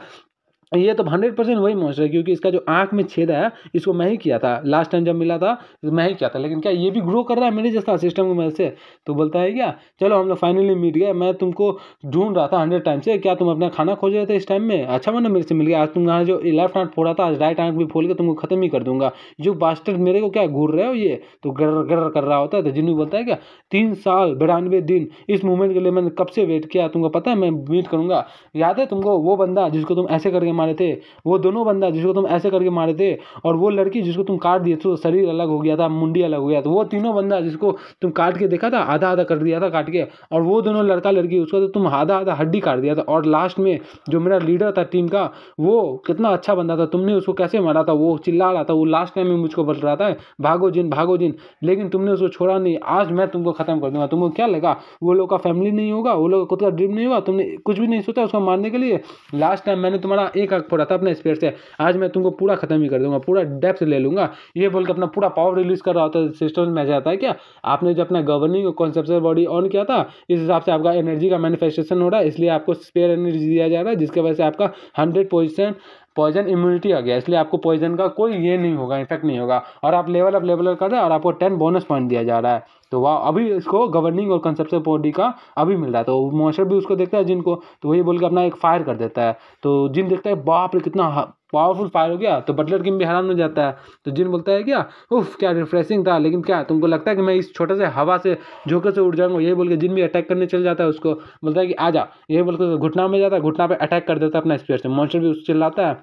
ये तो हंड्रेड परसेंट वही मॉन्स्टर है क्योंकि इसका जो आँख में छेद है इसको मैं ही किया था लास्ट टाइम जब मिला था मैं ही किया था लेकिन क्या ये भी ग्रो कर रहा है मेरे जैसा सिस्टम की मदद से तो बोलता है क्या चलो हम लोग फाइनली मिल गया मैं तुमको ढूंढ रहा था हंड्रेड टाइम से क्या तुम अपना खाना खोज रहे थे इस टाइम में अच्छा मैंने मेरे से मिल गया आज तुम यहाँ जो लेफ्ट हाथ फोड़ा था आज राइट आँख भी फोल के तुमको खत्म ही कर दूंगा जो बास्टर्ड मेरे को क्या घूर रहे हो ये तो गर्र गर्र कर रहा होता है तो जिन्नू बोलता है क्या तीन साल बिरानवे दिन इस मूवमेंट के लिए मैंने कब से वेट किया तुमको पता है मैं मीट करूँगा याद है तुमको वो बंदा जिसको तुम ऐसे करके मारे थे वो दोनों बंदा जिसको तुम ऐसे करके मारे थे और वो लड़की जिसको तुम काट दिए थे शरीर अलग हो गया था मुंडी अलग हो गया था वो तीनों बंदा जिसको तुम काट के देखा था आधा आधा कर दिया था काट के और वो दोनों लड़का लड़की उसको तो तुम आधा आधा हड्डी काट दिया था और लास्ट में जो मेरा लीडर था टीम का वो कितना अच्छा बंदा था तुमने उसको कैसे मारा था वो चिल्ला रहा था वो लास्ट टाइम में मुझको बोल रहा था भागो जिन भागो जिन लेकिन तुमने उसको छोड़ा नहीं आज मैं तुमको ख़त्म कर दूंगा तुमको क्या लगा वो लोग का फैमिली नहीं होगा वो लोग का खुद का ड्रीम नहीं होगा तुमने कुछ भी नहीं सोचा उसको मारने के लिए लास्ट टाइम मैंने तुम्हारा एक एक आग फोड़ा था अपने स्पेयर से आज मैं तुमको पूरा खत्म ही कर दूंगा पूरा डेप्थ ले लूंगा ये बोल के अपना पूरा पावर रिलीज कर रहा होता है सिस्टम में जाता है क्या आपने जो अपना गवर्निंग कॉन्सेप्चुअल बॉडी ऑन किया था इस हिसाब से आपका एनर्जी का मैनिफेस्टेशन हो रहा है इसलिए आपको स्पेयर एनर्जी दिया जा रहा है जिसकी वजह से आपका हंड्रेड पोजिशन पॉइजन इम्यूनिटी आ गया इसलिए आपको पॉइजन का कोई ये नहीं होगा इफेक्ट नहीं होगा और आप लेवल अप लेवल कर रहे हैं और आपको टेन बोनस पॉइंट दिया जा रहा है तो वह अभी इसको गवर्निंग और कंसेप्शन बॉडी का अभी मिल रहा है तो मॉइस्चर भी उसको देखता है जिनको तो वही बोल के अपना एक फायर कर देता है तो जिन देखता है बाप रे कितना पावरफुल फायर हो गया तो बटलर किम भी हैरान हो जाता है तो जिन बोलता है क्या उफ क्या रिफ्रेशिंग था लेकिन क्या तुमको लगता है कि मैं इस छोटे से हवा से झोंके से उड़ जाऊंगा यही बोल के जिन भी अटैक करने चल जाता है उसको बोलता है कि आ जा यही बोल के घुटना में जाता है घुटना पर अटैक कर देता है अपना स्पेयर से मॉन्स्टर भी उस चिल्लाता है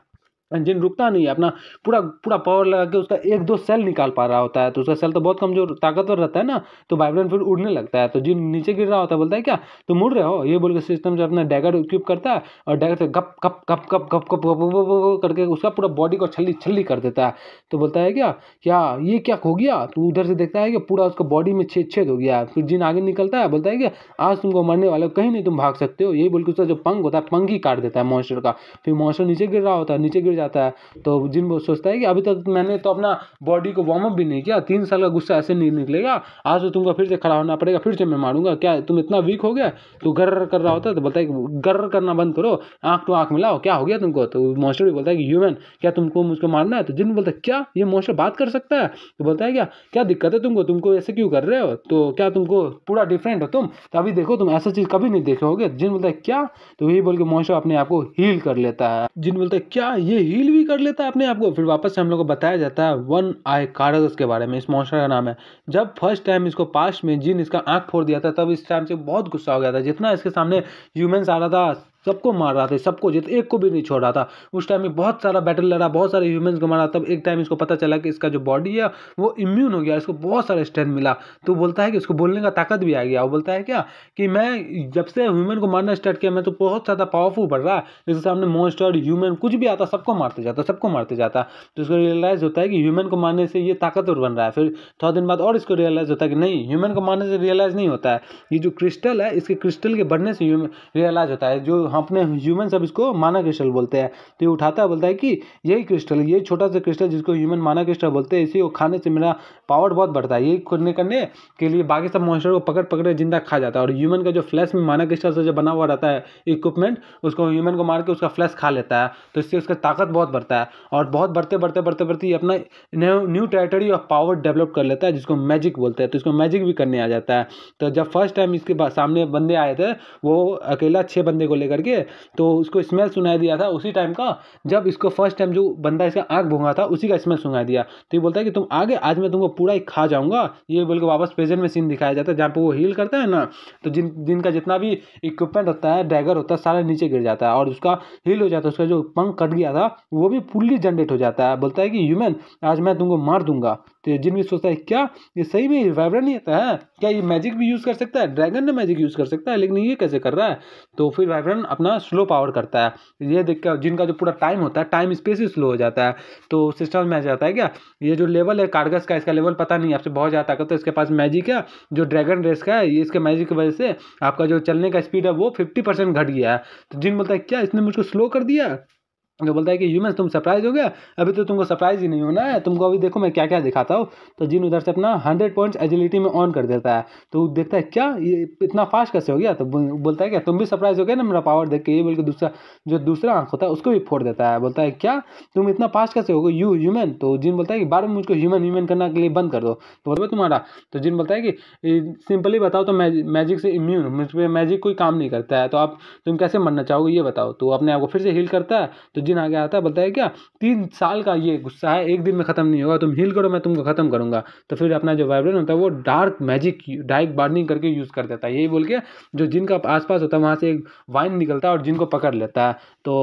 इंजन रुकता नहीं है अपना पूरा पूरा पावर लगा के उसका एक दो सेल निकाल पा रहा होता है तो उसका सेल तो बहुत कमजोर ताकतवर रहता है ना तो वाइब्रेंट फिर उड़ने लगता है तो जिन नीचे गिर रहा होता है बोलता है क्या तुम उड़ रहे हो ये बोल के सिस्टम से अपना डैगर इक्विप करता है और डैगर से गप गप गप गप गप गप गप करके उसका पूरा बॉडी को छली छली कर देता है तो बोलता है क्या क्या ये क्या हो गया तो उधर से देखता है कि पूरा उसका बॉडी में छेद छेद हो गया फिर जिन आगे निकलता है बोलता है कि आज तुमको मरने वाले कहीं नहीं तुम भाग सकते हो यही बोल के उसका जो पंख होता है पंख ही काट देता है मॉन्स्टर का फिर मॉन्स्टर नीचे गिर रहा होता है नीचे गिर जाता है तो जिन वो सोचता है कि अभी तक मैंने तो अपना बॉडी को वार्म अप भी नहीं किया तीन साल का गुस्सा ऐसे नहीं निकलेगा आज तो तुमको फिर से खड़ा होना पड़ेगा फिर से मैं मारूंगा क्या तुम इतना वीक हो गया तो गर्र कर रहा होता है तो बोलता है कि गर्र करना बंद करो आँख टू तो आँख मिलाओ क्या हो गया तुमको तो मोस्टर भी बोलता है कि ह्यूमन क्या तुमको मुझको मारना है तो जिन बोलता है क्या ये मोस्टर बात कर सकता है तो बोलता है क्या क्या दिक्कत है तुमको तुमको ऐसे क्यों कर रहे हो तो क्या तुमको पूरा डिफरेंट हो तुम तो अभी देखो तुम ऐसा चीज़ कभी नहीं देखे होगे जिन बोलता है क्या तो यही बोल के मोस्टर अपने आप को हील कर लेता है जिन बोलता है क्या ये हील भी कर लेता है अपने आप को फिर वापस से हम लोग को बताया जाता है वन आई कारगस के बारे में इस मॉन्स्टर का नाम है जब फर्स्ट टाइम इसको पास्ट में जिन इसका आँख फोड़ दिया था तब इस टाइम से बहुत गुस्सा हो गया था जितना इसके सामने ह्यूमन्स आ रहा था सबको मार रहा था सबको जीत एक को भी नहीं छोड़ रहा था उस टाइम में बहुत सारा बैटल लड़ा बहुत सारे ह्यूमंस को मारा तब एक टाइम इसको पता चला कि इसका जो बॉडी है वो इम्यून हो गया इसको बहुत सारा स्ट्रेंथ मिला तो बोलता है कि इसको बोलने का ताकत भी आ गया वो बोलता है क्या कि मैं जब से ह्यूमन को मारना स्टार्ट किया मैं तो बहुत ज़्यादा पावरफुल बढ़ रहा है इसके सामने मोस्टर ह्यूमन कुछ भी आता सबको मारते जाता सबको मारते जाता तो इसको रियलाइज़ होता है कि ह्यूमन को मारने से ये ताकतवर बन रहा है फिर थोड़ा दिन बाद और इसको रियलाइज़ होता है कि नहीं ह्यूमन को मारने से रियलाइज़ नहीं होता है ये जो क्रिस्टल है इसके क्रिस्टल के बढ़ने से रियलाइज़ होता है जो अपने ह्यूमन सब इसको माना क्रिस्टल बोलते हैं तो ये उठाता है बोलता है कि यही क्रिस्टल ये छोटा सा क्रिस्टल जिसको ह्यूमन माना क्रिस्टल बोलते हैं इसी को खाने से मेरा पावर बहुत बढ़ता है यही करने करने के लिए बाकी सब मॉन्स्टर को पकड़ पकड़ जिंदा खा जाता है और ह्यूमन का जो फ्लैश में माना क्रिस्टल से जो बना हुआ रहता है इक्विपमेंट उसको ह्यूमन को मार के उसका फ्लैश खा लेता है तो इससे उसका ताकत बहुत बढ़ता है और बहुत बढ़ते बढ़ते बढ़ते बढ़ते ये अपना new territory of power develop कर लेता है जिसको मैजिक बोलते हैं तो इसको मैजिक भी करने आ जाता है तो जब फर्स्ट टाइम इसके सामने बंदे आए थे वो अकेला छः बंदे को लेकर करके तो उसको स्मेल सुनाई दिया था उसी टाइम का जब इसको फर्स्ट टाइम जो बंदा इसका आँख भोंगा था उसी का स्मेल सुनाई दिया तो ये बोलता है कि तुम आगे आज मैं तुमको पूरा ही खा जाऊँगा ये बोल के वापस प्रेजेंट में सीन दिखाया जाता है जहाँ पर वो हील करता है ना तो जिन जिनका जितना भी इक्विपमेंट होता है डैगर होता है सारा नीचे गिर जाता है और उसका हील हो जाता है उसका जो पंख कट गया था वो भी फुल्ली जनरेट हो जाता है बोलता है कि ह्यूमन आज मैं तुमको मार दूंगा तो जिन भी सोचता है क्या ये सही में वाइब्रेंट नहीं आता है क्या ये मैजिक भी यूज़ कर सकता है ड्रैगन ने मैजिक यूज़ कर सकता है लेकिन ये कैसे कर रहा है तो फिर वाइब्रेंट अपना स्लो पावर करता है ये देख कर जिनका जो पूरा टाइम होता है टाइम स्पेस ही स्लो हो जाता है तो सिस्टम में आ जाता है क्या ये जो लेवल है कारगस का इसका लेवल पता नहीं आपसे बहुत ज़्यादा ताकत है इसके पास मैजिक है जो ड्रैगन रेस का है ये इसके मैजिक की वजह से आपका जो चलने का स्पीड है वो फिफ्टी परसेंट घट गया है तो जिन बोलता है क्या इसने मुझको स्लो कर दिया जो बोलता है कि ह्यूमन तुम सरप्राइज हो गया अभी तो तुमको सरप्राइज ही नहीं होना है तुमको अभी देखो मैं क्या क्या दिखाता हूँ तो जिन उधर से अपना हंड्रेड पॉइंट्स एजिलिटी में ऑन कर देता है तो देखता है क्या ये इतना फास्ट कैसे हो गया तो बोलता है क्या तुम भी सरप्राइज हो गया ना मेरा पावर देख के ये बोल के दूसरा जो दूसरा आँख होता है उसको भी फोड़ देता है बोलता है क्या तुम इतना फास्ट कैसे हो गए यू ह्यूमन तो जिन बोलता है कि बार में मुझको ह्यूमन ह्यूमन करने के लिए बंद कर दो तो बोलते तुम्हारा तो जिन बोलता है कि सिंपली बताओ तो मैजिक से इम्यून मुझ पर मैजिक कोई काम नहीं करता है तो आप तुम कैसे मरना चाहोगे ये बताओ तो अपने आप को फिर से हील करता है तो जिन आगे आता है बोलता है क्या तीन साल का ये गुस्सा है एक दिन में ख़त्म नहीं होगा तुम हील करो मैं तुमको ख़त्म करूँगा तो फिर अपना जो वाइब्रेन होता है वो डार्क मैजिक डार्क बार्निंग करके यूज़ कर देता है यही बोल के जो जिनका आस पास होता है वहाँ से एक वाइन निकलता है और जिनको पकड़ लेता है तो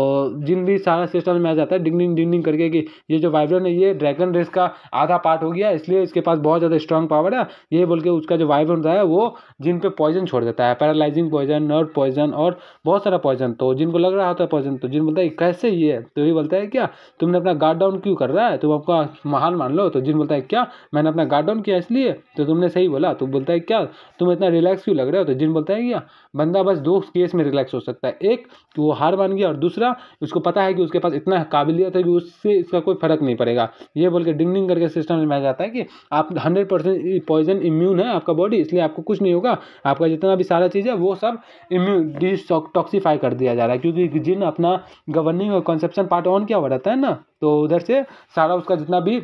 जिन भी सारा सिस्टम में आ जाता है डिंगडिंग डिंगडिंग करके कि ये जो वाइब्रेन है ये ड्रैगन रेस का आधा पार्ट हो गया इसलिए इसके पास बहुत ज़्यादा स्ट्रांग पावर है यही बोल के उसका जो वाइब्रेन होता है वो जिन पे पॉइजन छोड़ देता है पैरालाइजिंग पॉइजन नर्व पॉइजन और बहुत सारा पॉइजन तो जिनको लग रहा होता है पॉइजन तो जिन बोलता है कैसे ये है तो ये बोलता है क्या तुमने अपना गार्ड डाउन क्यों कर रहा है तुम आपका महान मान लो तो जिन बोलता है क्या मैंने अपना गार्ड डाउन किया इसलिए तो तुमने सही बोला तो बोलता है क्या तुम इतना रिलैक्स क्यों लग रहे हो तो जिन बोलता है क्या बंदा बस दो केस में रिलैक्स हो सकता है एक कि वो हार मान गया और दूसरा उसको पता है कि उसके पास इतना काबिलियत है कि उससे इसका कोई फर्क नहीं पड़ेगा ये बोल के डिंग डिंग करके सिस्टम में आ जाता है कि आप हंड्रेड परसेंट पॉइजन इम्यून है आपका बॉडी इसलिए आपको कुछ नहीं होगा आपका जितना भी सारा चीज़ है वो सब इम्यून डिटॉक्सीफाई कर दिया जा रहा है क्योंकि जिन अपना गवर्निंग और कंसेप्शन पार्ट ऑन क्या हुआ रहता है ना तो उधर से सारा उसका जितना भी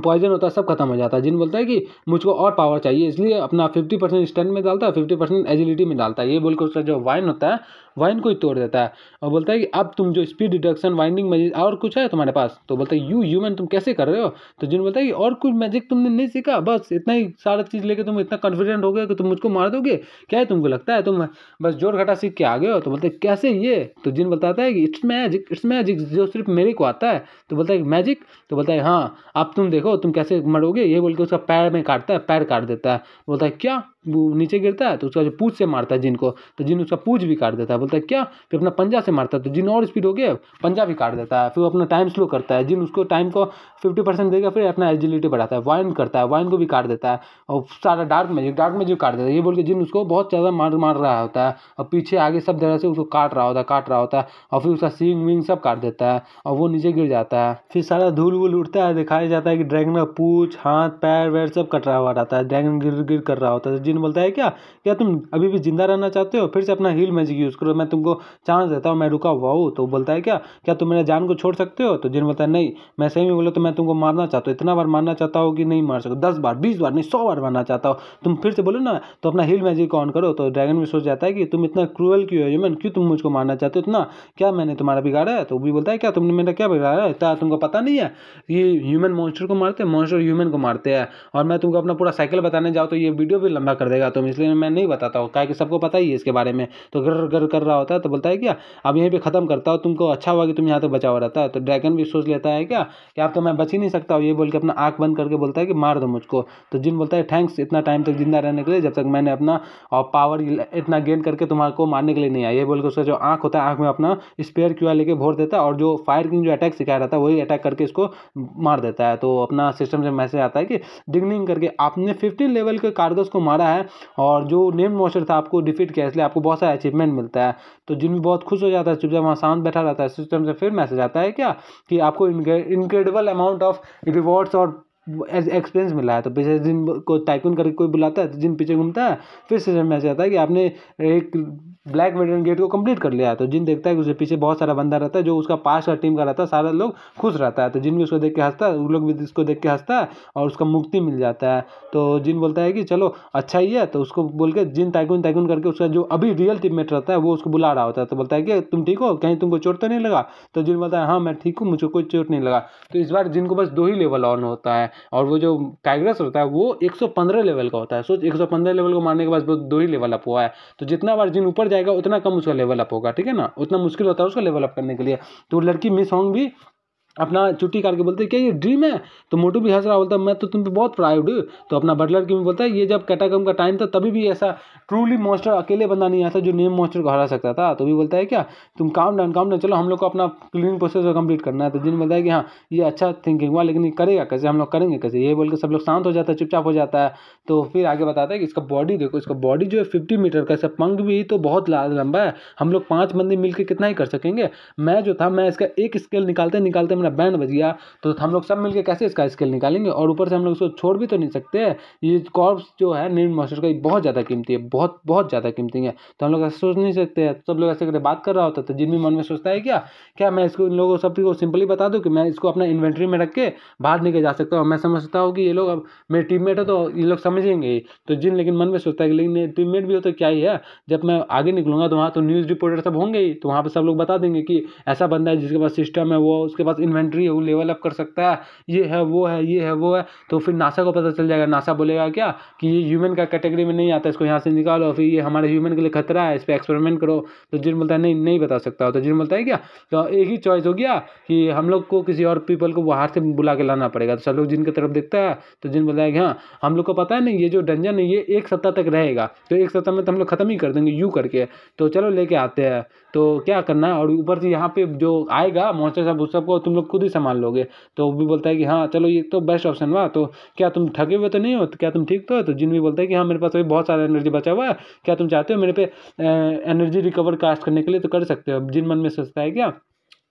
पॉइज़न होता है सब खत्म हो जाता है जिन बोलता है कि मुझको और पावर चाहिए इसलिए अपना फिफ्टी परसेंट स्टेंट में डालता है फिफ्टी परसेंट एजिलिटी में डालता है ये बोलकर उसका जो वाइन होता है वाइन को ही तोड़ देता है और बोलता है कि अब तुम जो स्पीड डिडक्शन वाइंडिंग मैजिक और कुछ है तुम्हारे पास तो बोलता है यू ह्यूमन तुम कैसे कर रहे हो तो जिन बोलता है कि और कुछ मैजिक तुमने नहीं सीखा बस इतना ही सारा चीज़ लेकर तुम इतना कॉन्फिडेंट हो गए कि तुम मुझको मार दोगे क्या है तुमको लगता है तुम बस जोर घटा सीख के आ गए हो तो बोलते कैसे ये तो जिन बताता है कि इट्स मैजिक इट्स मैजिक जो सिर्फ मेरे को आता है तो बोलता है मैजिक तो बोलता है हाँ अब तुम देख देखो तुम कैसे मरोगे ये बोल के उसका पैर में काटता है पैर काट देता है बोलता है क्या वो नीचे गिरता है तो उसका जो पूछ से मारता है जिन को तो जिन उसका पूछ भी काट देता है बोलता है क्या फिर अपना पंजा से मारता है तो जिन और स्पीड हो गया पंजा भी काट देता है फिर वो अपना टाइम स्लो करता है जिन उसको टाइम को फिफ्टी परसेंट देगा फिर अपना एजिलिटी बढ़ाता है वाइन करता है वाइन को भी काट देता है और सारा डार्क मैजिक डार्क मैजिक काट देता है ये बोल के जिन उसको बहुत ज़्यादा मार मार रहा होता है और पीछे आगे सब तरह से उसको काट रहा होता है काट रहा होता है और फिर उसका सींग विंग सब काट देता है और वो नीचे गिर जाता है फिर सारा धूल वूल उठता है दिखाया जाता है कि ड्रैगन का पूछ हाथ पैर वैर सब कट रहा हुआ रहता है ड्रैगन गिर गिर कर रहा होता है तो जिन बोलता है क्या क्या तुम अभी भी जिंदा रहना चाहते हो फिर से अपना हील मैजिक यूज़ करो मैं तुमको चांस देता हूँ मैं रुका हुआ हूँ तो बोलता है क्या क्या तुम मेरे जान को छोड़ सकते हो तो जिन बोलता है नहीं मैं सही में बोलो तो मैं तुमको मारना चाहता हूँ इतना बार मारना चाहता हूँ कि नहीं मार सको दस बार बीस बार नहीं सौ बार मारना चाहता हो तुम फिर से बोलो ना तो अपना हील मैजिक ऑन करो तो ड्रैगन भी सोच जाता है कि तुम इतना क्रूअल क्यों हो ह्यूमन क्यों तुम मुझको मारना चाहते हो इतना क्या मैंने तुम्हारा बिगाड़ा है तो भी बोलता है क्या तुमने मेरा क्या बिगाड़ा है इतना तुमको पता नहीं है ये ह्यूमन मॉन्स्टर को मारते हैं मॉन्स्टर ह्यूमन को मारते हैं और मैं तुमको अपना पूरा साइकिल बताने जाओ तो ये वीडियो भी लंबा कर देगा तो इसलिए मैं नहीं बताता हूँ क्या कि सबको पता ही है इसके बारे में तो गर घर कर रहा होता है तो बोलता है क्या अब यहीं पर ख़त्म करता हो तुमको अच्छा हुआ कि तुम यहाँ तक बचा हुआ रहता है तो ड्रैगन भी सोच लेता है क्या कि आप तो मैं बच ही नहीं सकता हूँ ये बोल के अपना आँख बंद करके बोलता है कि मार दो मुझको तो जिन बोलता है थैंक्स इतना टाइम तक जिंदा रहने के लिए जब तक मैंने अपना और पावर इतना गेन करके तुम्हारे को मारने के लिए नहीं आया ये बोल के उसका जो आँख होता है आँख में अपना स्पेयर क्यूआ लेके भोर देता है और जो फायर किंग जो अटैक सिखाया रहता है वही अटैक करके इसको मार देता है तो अपना सिस्टम से मैसेज आता है कि डिगनिंग करके आपने फिफ्टीन लेवल के कारगज को मारा है और जो नेम मोस्टर था आपको डिफीट किया इसलिए आपको बहुत सारा अचीवमेंट मिलता है तो जिन बहुत खुश हो जाता है चुपचाप वहाँ शांत बैठा रहता है सिस्टम से फिर मैसेज आता है क्या कि आपको इनक्रेडिबल अमाउंट ऑफ रिवॉर्ड्स और एक्सपीरियंस मिला है तो पिछले दिन को टाइकून करके कोई बुलाता है तो जिन पीछे घूमता है फिर से में ऐसे आता है कि आपने एक ब्लैक वेडन गेट को कंप्लीट कर लिया है तो जिन देखता है कि उसके पीछे बहुत सारा बंदा रहता है जो उसका पास का टीम का रहता है सारा लोग खुश रहता है तो जिन भी उसको देख के हंसता है वो लोग भी इसको देख के हंसता है और उसका मुक्ति मिल जाता है तो जिन बोलता है कि चलो अच्छा ही है तो उसको बोल के जिन टाइकून टाइकून करके उसका जो अभी रियल टीममेट रहता है वो उसको बुला रहा होता है तो बोलता है कि तुम ठीक हो कहीं तुमको चोट तो नहीं लगा तो जिन बोलता है हाँ मैं ठीक हूँ मुझे कोई चोट नहीं लगा तो इस बार जिनको बस दो ही लेवल ऑन होता है और वो जो टाइग्रस होता है वो 115 लेवल का होता है सोच 115 लेवल को मारने के बाद वो दो ही लेवल अप हुआ है तो जितना बार जिन ऊपर जाएगा उतना कम उसका लेवल अप होगा ठीक है ना उतना मुश्किल होता है उसका लेवल अप करने के लिए तो लड़की मिस होंग भी अपना चुट्टी काट के बोलते क्या ये ड्रीम है तो मोटू भी हंस रहा बोलता मैं तो तुम पे बहुत प्राउड तो अपना बटलर की भी बोलता है ये जब कैटाकम का टाइम था तभी भी ऐसा ट्रूली मॉन्स्टर अकेले बंदा नहीं आता जो नेम मॉन्स्टर को हरा सकता था तो भी बोलता है क्या तुम काम डाउन काम डाउन चलो हम लोग को अपना क्लीनिंग प्रोसेस को कंप्लीट करना है तो जिन बोलता है कि हाँ ये अच्छा थिंकिंग हुआ लेकिन ये करेगा कैसे हम लोग करेंगे कैसे ये बोल के सब लोग शांत हो जाता है चुपचाप हो जाता है तो फिर आगे बताता है कि इसका बॉडी देखो इसका बॉडी जो है फिफ्टी मीटर का ऐसा पंख भी तो बहुत लंबा है हम लोग पाँच बंदे मिलकर कितना ही कर सकेंगे मैं जो था मैं इसका एक स्केल निकालते निकालते मेरा बैंड बज गया तो हम लोग सब मिलकर कैसे इसका स्केल निकालेंगे और ऊपर से हम लोग इसको छोड़ भी तो नहीं सकते ये कॉर्प्स जो है नील मास्टर का बहुत ज़्यादा कीमती है बहुत बहुत ज़्यादा कीमती है तो हम लोग ऐसे सोच नहीं सकते हैं तो सब लोग ऐसे करके बात कर रहा होता तो जिनमें मन में सोचता है क्या क्या मैं इसको इन लोगों सब को सिंपली बता दूँ कि मैं इसको अपना इन्वेंट्री में रख के बाहर निकल जा सकता हूँ मैं समझता हूँ कि ये लोग अब मेरे टीम है तो ये लोग समझेंगे तो जिन लेकिन मन में सोचता है कि लेकिन टीम भी हो तो क्या ही है जब मैं आगे निकलूंगा तो वहाँ तो न्यूज़ रिपोर्टर सब होंगे ही तो वहाँ पर सब लोग बता देंगे कि ऐसा बंदा है जिसके पास सिस्टम है वो उसके पास इन इन्वेंट्री है वो लेवल अप कर सकता है ये है वो है ये है वो है तो फिर नासा को पता चल जाएगा नासा बोलेगा क्या कि ये ह्यूमन का कैटेगरी में नहीं आता इसको यहाँ से निकालो फिर ये हमारे ह्यूमन के लिए खतरा है इस पर एक्सपेरिमेंट करो तो जिन बोलता है नहीं नहीं बता सकता तो जिन बोलता है क्या तो एक ही चॉइस हो गया कि हम लोग को किसी और पीपल को बाहर से बुला के लाना पड़ेगा तो सब लोग जिनके तरफ देखता है तो जिन बोलता है कि हाँ हम लोग को पता है ना ये जो डंजन है ये एक सप्ताह तक रहेगा तो एक सप्ताह में तो हम लोग ख़त्म ही कर देंगे यू करके तो चलो लेके आते हैं तो क्या करना और ऊपर से यहाँ पे जो आएगा मास्टर साहब उस सबको तुम लोग खुद ही संभाल लोगे तो वो भी बोलता है कि हाँ चलो ये तो बेस्ट ऑप्शन हुआ तो क्या तुम ठगे हुए तो नहीं हो तो क्या तुम ठीक तो हो तो जिन भी बोलता है कि हाँ मेरे पास अभी बहुत सारा एनर्जी बचा हुआ है क्या तुम चाहते हो मेरे पे एनर्जी रिकवर कास्ट करने के लिए तो कर सकते हो जिन मन में सोचता है क्या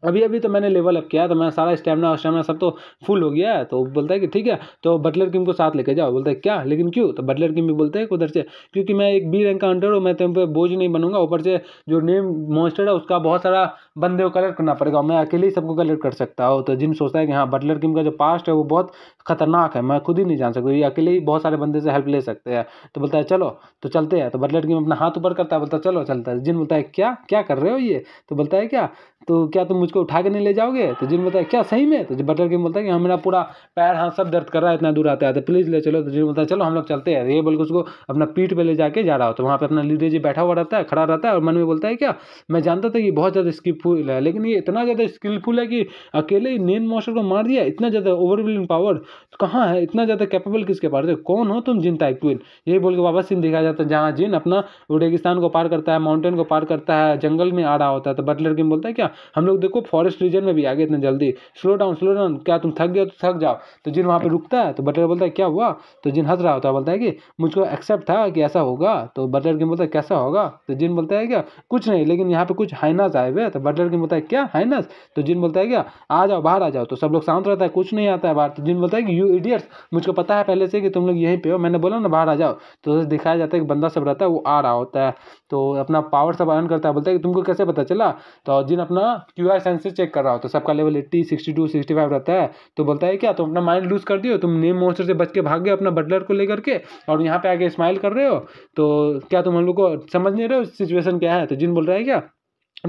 अभी अभी तो मैंने लेवल अप किया तो मैं सारा स्टेमिना स्टेमिना सब तो फुल हो गया है तो बोलता है कि ठीक है तो बटलर किम को साथ लेके जाओ बोलता है क्या लेकिन क्यों तो बटलर किम भी बोलते हैं उधर से क्योंकि मैं एक बी रैंक का अंडर हूँ मैं तुम पे बोझ नहीं बनूंगा ऊपर से जो नेम मॉन्स्टर है उसका बहुत सारा बंदे को कलेक्ट करना पड़ेगा मैं अकेले ही सबको कलेक्ट कर सकता हूँ तो जिम सोचता है कि हाँ बटलर किम का जो पास्ट है वो बहुत खतरनाक है मैं खुद ही नहीं जान सकता ये अकेले ही बहुत सारे बंदे से हेल्प ले सकते हैं तो बोलता है चलो तो चलते हैं तो बटलर किम अपना हाथ ऊपर करता है बोलता है चलो चलता है जिन बोलता है क्या क्या कर रहे हो ये तो बोलता है क्या तो क्या तुम मुझको उठा के नहीं ले जाओगे तो जिन बोलता है क्या सही में तो बटर किंग बोलता है कि हमारा हाँ, पूरा पैर हाथ सब दर्द कर रहा है इतना दूर आता है तो प्लीज़ ले चलो तो जिन बोलता है चलो हम लोग चलते हैं ये बोल के उसको अपना पीठ पे ले जाके जा रहा हो तो वहाँ पे अपना लीडर जी बैठा हुआ रहता है खड़ा रहता है और मन में बोलता है क्या मैं जानता था कि बहुत ज़्यादा स्किलफुल है लेकिन ये इतना ज़्यादा स्किलफुल है कि अकेले ही नेन मॉस्टर को मार दिया इतना ज़्यादा ओवरविलिंग पावर तो कहाँ है इतना ज़्यादा कैपेबल किसके पास है कौन हो तुम जिनता है क्वीन यही बोल के वापस सीन दिखाया जाता है जहाँ जिन अपना रेगिस्तान को पार करता है माउंटेन को पार करता है जंगल में आ रहा होता है तो बटलर किंग बोलता है क्या हम लोग देखो फॉरेस्ट रीजन में भी आ गए इतना जल्दी स्लो डाउन स्लो डाउन क्या तुम थक गए तो थक जाओ तो जिन वहाँ पर हाँ। रुकता है तो बटर बोलता है क्या हुआ तो जिन हंस रहा होता बोलता है कि मुझको एक्सेप्ट था कि ऐसा होगा तो बटर गेम बोलता है कैसा होगा तो जिन बोलता है क्या कुछ नहीं लेकिन यहाँ पर कुछ हाइनस आए हुए तो बटर गेम बोलता है क्या हाइनस तो जिन बोलता है क्या आ जाओ बाहर आ जाओ तो सब लोग शांत रहता है कुछ नहीं आता है बाहर तो जिन बोलता है कि यू इडियट्स मुझको पता है पहले से कि तुम लोग यहीं पे हो मैंने बोला ना बाहर आ जाओ तो दिखाया जाता है कि बंदा सब रहता है वो आ रहा होता है तो अपना पावर सब अर्न करता है बोलता है कि तुमको कैसे पता चला तो जिन अपना अपना क्यू आर सेंसर चेक कर रहा होता है सबका level eighty sixty two sixty five रहता है तो बोलता है क्या तुम अपना माइंड लूज कर दियो तुम नेम मोस्टर से बच के भाग गए अपना बटलर को लेकर के और यहाँ पे आगे स्माइल कर रहे हो तो क्या तुम हम लोग को समझ नहीं रहे हो सिचुएशन क्या है तो जिन बोल रहा है क्या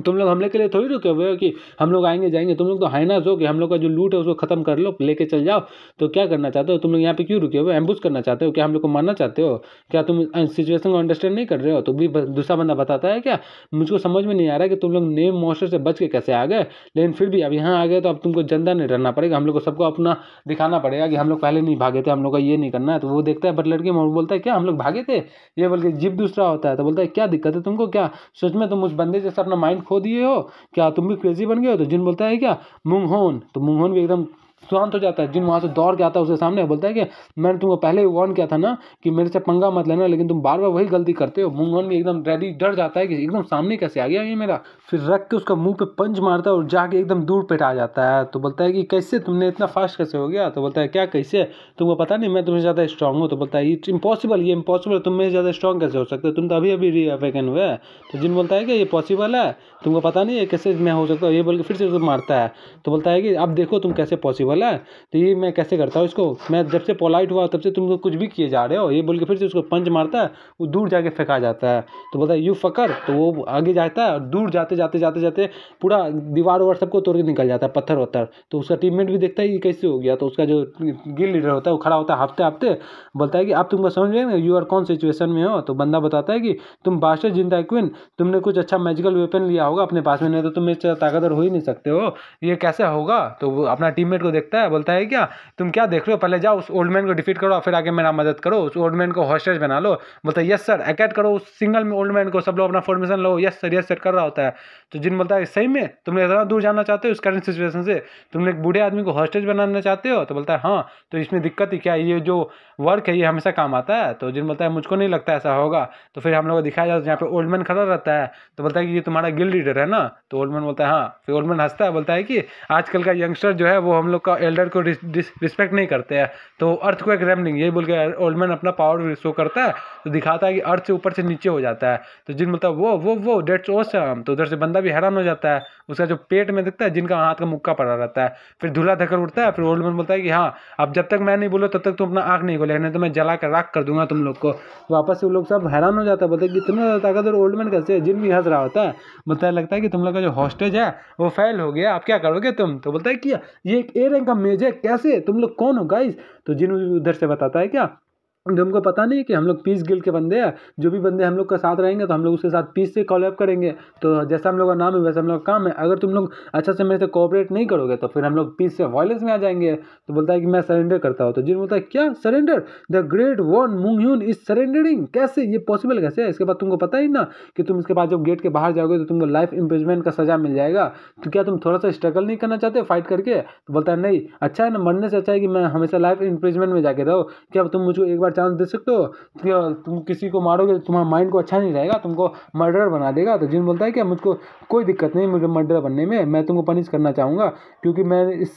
तुम लोग हमले के लिए थोड़ी रुके हुए हो कि हम लोग आएंगे जाएंगे तुम लोग तो हाइनास हो कि हम लोग का जो लूट है उसको खत्म कर लो लेके चल जाओ तो क्या करना चाहते हो तुम लोग यहाँ पे क्यों रुके हुए एम्बूज करना चाहते हो क्या हम लोग को मारना चाहते हो क्या तुम सिचुएशन को अंडरस्टैंड नहीं कर रहे हो तो भी दूसरा बंदा बताता है क्या मुझको समझ में नहीं आ रहा कि तुम लोग नेम मॉस्टर से बच के कैसे आ गए लेकिन फिर भी अब यहाँ आ गए तो अब तुमको जनता नहीं रहना पड़ेगा हम लोग को सबको अपना दिखाना पड़ेगा कि हम लोग पहले नहीं भागे थे हम लोग का ये नहीं करना है तो वो देखता है बटलर की बोलता है क्या हम लोग भागे थे ये बोल के जिप दूसरा होता है तो बोलता है क्या दिक्कत है तुमको क्या सोच में तुम उस बंदे जैसे अपना माइंड खो दिए हो क्या तुम भी क्रेजी बन गए हो तो जिन बोलता है क्या मुंगहोन तो मुंगहोन भी एकदम शांत हो जाता है जिन वहाँ से दौड़ के आता है उसके सामने बोलता है कि मैंने तुमको पहले ही वार्न किया था ना कि मेरे से पंगा मत लेना लेकिन तुम बार बार वही गलती करते हो मुंगन भी एकदम रेडी डर जाता है कि एकदम सामने कैसे आ गया ये मेरा फिर रख के उसका मुंह पे पंच मारता है और जाके एकदम दूर पेट आ जाता है तो बोलता है कि कैसे तुमने इतना फास्ट कैसे हो गया तो बोलता है क्या कैसे तुमको पता नहीं मैं तुमसे ज़्यादा स्ट्रॉन्ग हूँ तो बोलता है इट्स इम्पॉसिबल ये इम्पॉसिबल तुम मेरे ज़्यादा स्ट्रॉग कैसे हो सकते हो तुम तो अभी अभी रीअवेकन हुए तो जिन बोलता है कि ये पॉसिबल है तुमको पता नहीं है कैसे मैं हो सकता हूँ ये बोल के फिर से मारता है तो बोलता है कि अब देखो तुम कैसे पॉसिबल वाला है तो ये मैं कैसे करता हूँ इसको मैं जब से पोलाइट हुआ तब से तुम कुछ भी किए जा रहे हो ये बोल के फिर से उसको पंच मारता है वो दूर जाके फेंका जाता है तो बोलता है यू फकर तो वो आगे जाता है और दूर जाते जाते जाते जाते पूरा दीवार उवार सबको तोड़ के निकल जाता है पत्थर वत्थर तो उसका टीममेट भी देखता है ये कैसे हो गया तो उसका जो गिल लीडर होता है वो खड़ा होता है हफ्ते हफ्ते बोलता है कि आप तुमको समझ रहे यू आर कौन सिचुएशन में हो तो बंदा बताता है कि तुम बास्टर जिंदा क्विन तुमने कुछ अच्छा मेजिकल वेपन लिया होगा अपने पास में नहीं तो तुम इस ताकतवर हो ही नहीं सकते हो ये कैसे होगा तो अपना टीममेट को देख देखता है बोलता है क्या तुम क्या देख रहे हो पहले जाओ उस ओल्ड मैन को डिफीट करो फिर आगे मेरा मदद करो उस ओल्ड मैन को हॉस्टेज बना लो बोलता है यस सर अकेट करो उस सिंगल में ओल्ड मैन को सब लोग अपना फॉर्मेशन लो यस सर यस सर कर रहा होता है तो जिन बोलता है सही में तुमने इतना दूर जाना चाहते हो उस करेंट सिचुएशन से तुमने एक बूढ़े आदमी को हॉस्टेज बनाना चाहते हो तो बोलता है हाँ तो इसमें दिक्कत ही क्या ये जो वर्क है ये हमेशा काम आता है तो जिन बोलता है मुझको नहीं लगता ऐसा होगा तो फिर हम लोग को दिखाया जाता है जहाँ पे ओल्ड मैन खड़ा रहता है तो बोलता है कि ये तुम्हारा गिल लीडर है ना तो ओल्ड मैन बोलता है हाँ फिर ओल्ड मैन हंसता है बोलता है कि आजकल का यंगस्टर जो है वो हम लोग का एल्डर को रिस्पेक्ट नहीं करते हैं तो अर्थ को एक रेमलिंग यही बोल के ओल्ड मैन अपना पावर शो करता है तो दिखाता है कि अर्थ से ऊपर से नीचे हो जाता है तो जिन बोलता है वो वो वो डेट्स ओसम तो उधर से बंदा भी हैरान हो जाता है उसका जो पेट में दिखता है जिनका हाथ का मुक्का पड़ा रहता है फिर धुला धकर उठता है फिर ओल्ड मैन बोलता है कि हाँ अब जब तक मैं नहीं बोलो तब तक तुम अपना आँख नहीं खोलेगा नहीं तो मैं जला कर राख कर दूंगा तुम लोग को वापस से वो लोग सब हैरान हो जाता है बोलते कि इतना ज़्यादा ताकतवर ओल्ड मैन कैसे जिन भी हंस रहा होता है बोलता है लगता है कि तुम लोग का जो हॉस्टेज है वो फेल हो गया आप क्या करोगे तुम तो बोलता है कि ये एक एयर का मेजर कैसे तुम लोग कौन हो गाइस तो जिन्होंने उधर से बताता है क्या हमको पता नहीं है कि हम लोग पीस गिल के बंदे हैं जो भी बंदे हम लोग का साथ रहेंगे तो हम लोग उसके साथ पीस से कॉलेप करेंगे तो जैसा हम लोग का नाम है वैसा हम लोग का काम है अगर तुम लोग अच्छा से मेरे से कोऑपरेट नहीं करोगे तो फिर हम लोग पीस से वायलेंस में आ जाएंगे तो बोलता है कि मैं सरेंडर करता हूँ तो जिन बोलता है क्या सरेंडर द ग्रेट वन मुंगह्यून इज सरेंडरिंग कैसे ये पॉसिबल कैसे है इसके बाद तुमको पता ही ना कि तुम इसके बाद जब गेट के बाहर जाओगे तो तुमको लाइफ इम्प्रेजमेंट का सजा मिल जाएगा तो क्या तुम थोड़ा सा स्ट्रगल नहीं करना चाहते फाइट करके तो बोलता है नहीं अच्छा है ना मरने से अच्छा है कि मैं हमेशा लाइफ इंप्रिजमेंट में जाके रहो क्या तुम मुझको एक बार चांस दे सकते हो तो तुम किसी को मारोगे तो तुम्हारा माइंड को अच्छा नहीं रहेगा तुमको मर्डर बना देगा तो जिन बोलता है कि मुझको कोई दिक्कत नहीं मुझे मर्डर बनने में मैं तुमको पनिश करना चाहूँगा क्योंकि मैं इस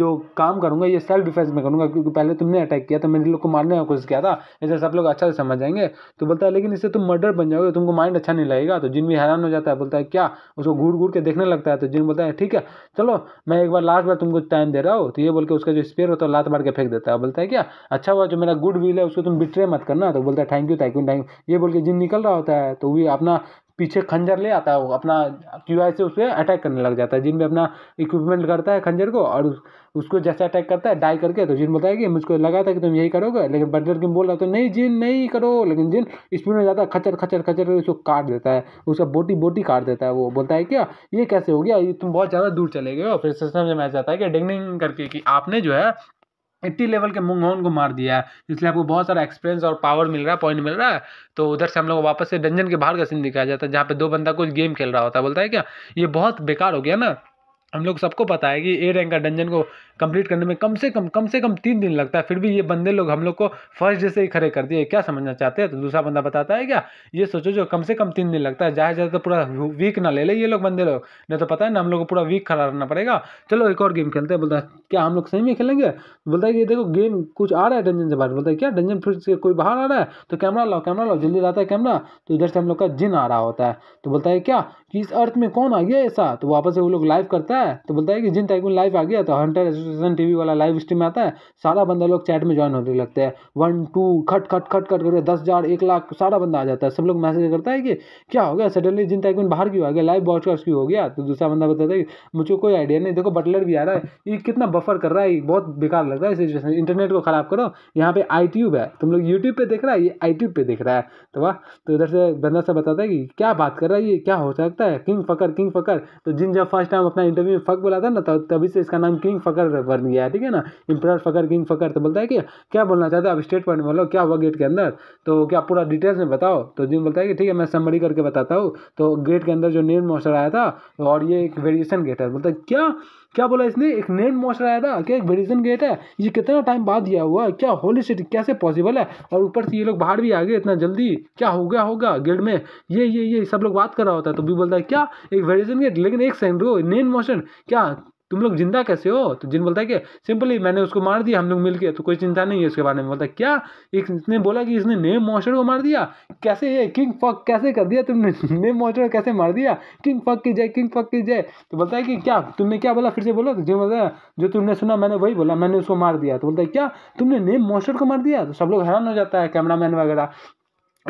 जो काम करूँगा ये सेल्फ डिफेंस में करूँगा क्योंकि पहले तुमने अटैक किया था तो मेरे लोग को मारने का कोशिश किया था इसे सब लोग अच्छा से समझ जाएंगे तो बोलता है लेकिन इससे तुम मर्डर बन जाओगे तुमको माइंड अच्छा नहीं लगेगा तो जिन भी हैरान हो जाता है बोलता है क्या उसको घूर घूर के देखने लगता है तो जिन बोलता है ठीक है चलो मैं एक बार लास्ट बार तुमको टाइम दे रहा हूँ तो ये बोल के उसका जो स्पेयर होता है लात मार के फेंक देता है बोलता है क्या अच्छा हुआ जो मेरा गुड विल है उसको उसको तुम बिट्रे मत करना तो बोलता है thank you thank you thank you ये बोल के जिन निकल रहा होता है तो भी अपना पीछे खंजर ले आता है वो अपना क्यू से उस पर अटैक करने लग जाता है जिन भी अपना इक्विपमेंट करता है खंजर को और उसको जैसे अटैक करता है डाई करके तो जिन बोलता है कि मुझको लगा था कि तुम यही करोगे लेकिन बटर किम बोल रहा तो नहीं जिन नहीं करो लेकिन जिन स्पीड में जाता है खचर खचर खचर उसको काट देता है उसका बोटी बोटी काट देता है वो बोलता है क्या ये कैसे हो गया ये तुम बहुत ज़्यादा दूर चले गए हो फिर सिस्टम में मैच जाता है कि डिंग करके कि आपने जो है एट्टी लेवल के मुंगहोन को मार दिया है इसलिए आपको बहुत सारा एक्सपीरियंस और पावर मिल रहा है पॉइंट मिल रहा है तो उधर से हम लोग वापस से डंजन के बाहर का सीन दिखाया जाता है जहाँ पे दो बंदा कुछ गेम खेल रहा होता है बोलता है क्या ये बहुत बेकार हो गया ना हम लोग सबको पता है कि ए रैंक का डंजन को कंप्लीट करने में कम से कम कम से कम तीन दिन लगता है फिर भी ये बंदे लोग हम लोग को फर्स्ट डे से ही खड़े कर दिए क्या समझना चाहते हैं तो दूसरा बंदा बताता है क्या ये सोचो जो कम से कम तीन दिन लगता है जाए जाए तो पूरा वीक ना ले ले ये लोग बंदे लोग नहीं तो पता है ना हम लोग को पूरा वीक खड़ा रहना पड़ेगा चलो एक और गेम खेलते हैं बोलता है क्या हम लोग सही में खेलेंगे बोलता है कि देखो गेम कुछ आ रहा है डंजन से बाहर बोलता है क्या डंजन फिर से कोई बाहर आ रहा है तो कैमरा लाओ कैमरा लाओ जल्दी लाता है कैमरा तो इधर से हम लोग का जिन आ रहा होता है तो बोलता है क्या कि इस अर्थ में कौन आ गया ऐसा तो वापस से वो लोग लाइव करता है तो बोलता है कि जिन में लाइव आ गया तो हंटर रिजन टीवी वाला लाइव स्ट्रीम आता है सारा बंदा लोग चैट में ज्वाइन होने लगते हैं वन टू खट खट खट खट करके दस हज़ार एक लाख सारा बंदा आ जाता है सब लोग मैसेज करता है कि क्या हो गया सडनली जिन तैकबिन बाहर क्यों आ गया लाइव ब्रॉडकास्ट क्यों हो गया तो दूसरा बंदा बताता है कि मुझे कोई आइडिया नहीं देखो बटलर भी आ रहा है ये कितना बफर कर रहा है बहुत बेकार लग रहा है सिचुएशन इंटरनेट को ख़राब करो यहाँ पे आई ट्यूब है तुम लोग यूट्यूब पे देख रहा है ये आई ट्यूब पे देख रहा है तो वाह तो इधर से बंदा से बताता है कि क्या बात कर रहा है ये क्या हो सकता है किंग फकर किंग फकर तो जिन जब फर्स्ट टाइम अपना इंटरव्यू में फक बोला था ना तभी से इसका नाम किंग फकर इम्प्रेयर बन गया है ठीक है ना इम्प्रायर फकर किंग फकर तो बोलता है कि क्या बोलना चाहते हो आप स्टेटमेंट बोलो क्या हुआ गेट के अंदर तो क्या पूरा डिटेल्स में बताओ तो जिम बोलता है कि ठीक है मैं समरी करके बताता हूँ तो गेट के अंदर जो नेम मॉइस्चर आया था और ये एक वेरिएशन गेट है बोलता है क्या क्या बोला इसने एक नेम मॉइस्चर आया था क्या एक वेरिएशन गेट है ये कितना टाइम बाद दिया हुआ है क्या होली सिट कैसे पॉसिबल है और ऊपर से ये लोग बाहर भी आ गए इतना जल्दी क्या हो गया होगा गेट में ये ये ये सब लोग बात कर रहा होता है तो भी बोलता है क्या एक वेरिएशन गेट लेकिन एक सेकंड रो नेट मोशन क्या तुम लोग जिंदा कैसे हो तो जिन बोलता है कि सिंपली मैंने उसको मार दिया हम लोग मिल के तो कोई चिंता नहीं है उसके बारे में बोलता है क्या एक इसने बोला कि इसने नेम मोशर को मार दिया कैसे ये किंग फक कैसे कर दिया तुमने [laughs] नेम मॉन्स्टर को कैसे मार दिया किंग फक की जय किंग फक की जय तो बोलता है कि क्या तुमने क्या बोला फिर से बोला तो जिन बोलता है जो तुमने सुना मैंने वही बोला मैंने उसको मार दिया तो बोलता है क्या तुमने नेम मोशर को मार दिया तो सब लोग हैरान हो जाता है कैमरा वगैरह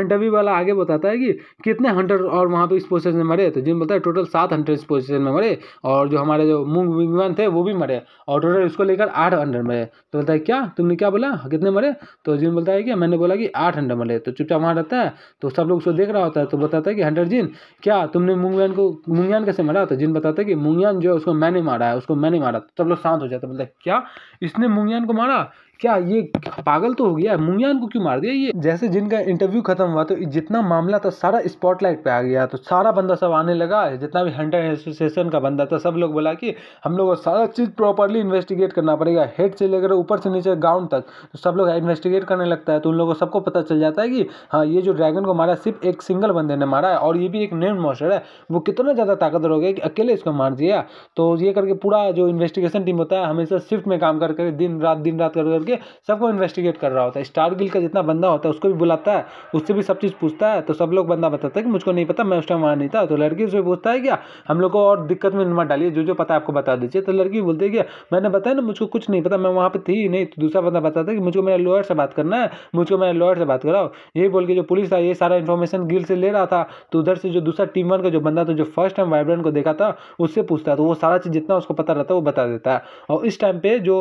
इंटरव्यू वाला आगे बताता है कि कितने हंड्रेड और वहाँ पे इस पोजिशन में मरे तो जिन बोलता है टोटल सात हंड्रेड इस पोजिशन में मरे और जो हमारे जो मूंग विंगमैन थे वो भी मरे और टोटल इसको लेकर आठ हंड्रेड मरे तो बोलता है क्या तुमने क्या बोला कितने मरे तो जिन बोलता है कि मैंने बोला कि आठ हंड्रेड मरे तो चुपचाप वहाँ रहता है तो सब लोग उसको देख रहा होता है तो बताता है कि हंडर जिन क्या तुमने मुंगयान को मुंगयान कैसे मरा तो जिन बताता है कि मुंगयान जो है उसको मैंने मारा है उसको मैंने मारा तो सब लोग शांत हो जाता बोलता है क्या इसने मुंगयान को मारा क्या ये पागल तो हो गया मुंगियान को क्यों मार दिया ये जैसे जिनका इंटरव्यू खत्म हुआ तो जितना मामला था सारा स्पॉटलाइट पे आ गया तो सारा बंदा सब आने लगा जितना भी हंटर एसोसिएशन का बंदा था सब लोग बोला कि हम लोग को सारा चीज़ प्रॉपरली इन्वेस्टिगेट करना पड़ेगा हेड से लेकर ऊपर से नीचे ग्राउंड तक तो सब लोग इन्वेस्टिगेट करने लगता है तो उन लोगों को सबको पता चल जाता है कि हाँ ये जो ड्रैगन को मारा सिर्फ एक सिंगल बंदे ने मारा है और ये भी एक नेम मॉस्टर है वो कितना ज़्यादा ताकतवर हो गया कि अकेले इसको मार दिया तो ये करके पूरा जो इन्वेस्टिगेशन टीम होता है हमेशा शिफ्ट में काम करके दिन रात दिन रात कर के सबको इन्वेस्टिगेट कर रहा होता है स्टार गिल का जितना बंदा होता है उसको भी बुलाता है उससे भी सब चीज़ पूछता है तो सब लोग बंदा बताता है कि मुझको नहीं पता मैं उस टाइम वहाँ नहीं था तो लड़की उसमें पूछता है क्या हम लोग को और दिक्कत में मत डालिए जो जो पता आपको बता दीजिए तो लड़की बोलती है क्या मैंने बताया ना मुझको कुछ नहीं पता मैं वहाँ पर थी नहीं तो दूसरा बंदा बताता है कि मुझको मेरे लॉयर से बात करना है मुझको मेरे लॉयर से बात कराओ यही बोल के जो पुलिस था ये सारा इन्फॉर्मेशन गिल से ले रहा था तो उधर से जो दूसरा टीम वन का जो बंदा था जो फर्स्ट टाइम वाइब्रेंट को देखा था उससे पूछता है तो वो सारा चीज़ जितना उसको पता रहता है वो बता देता है और इस टाइम पे जो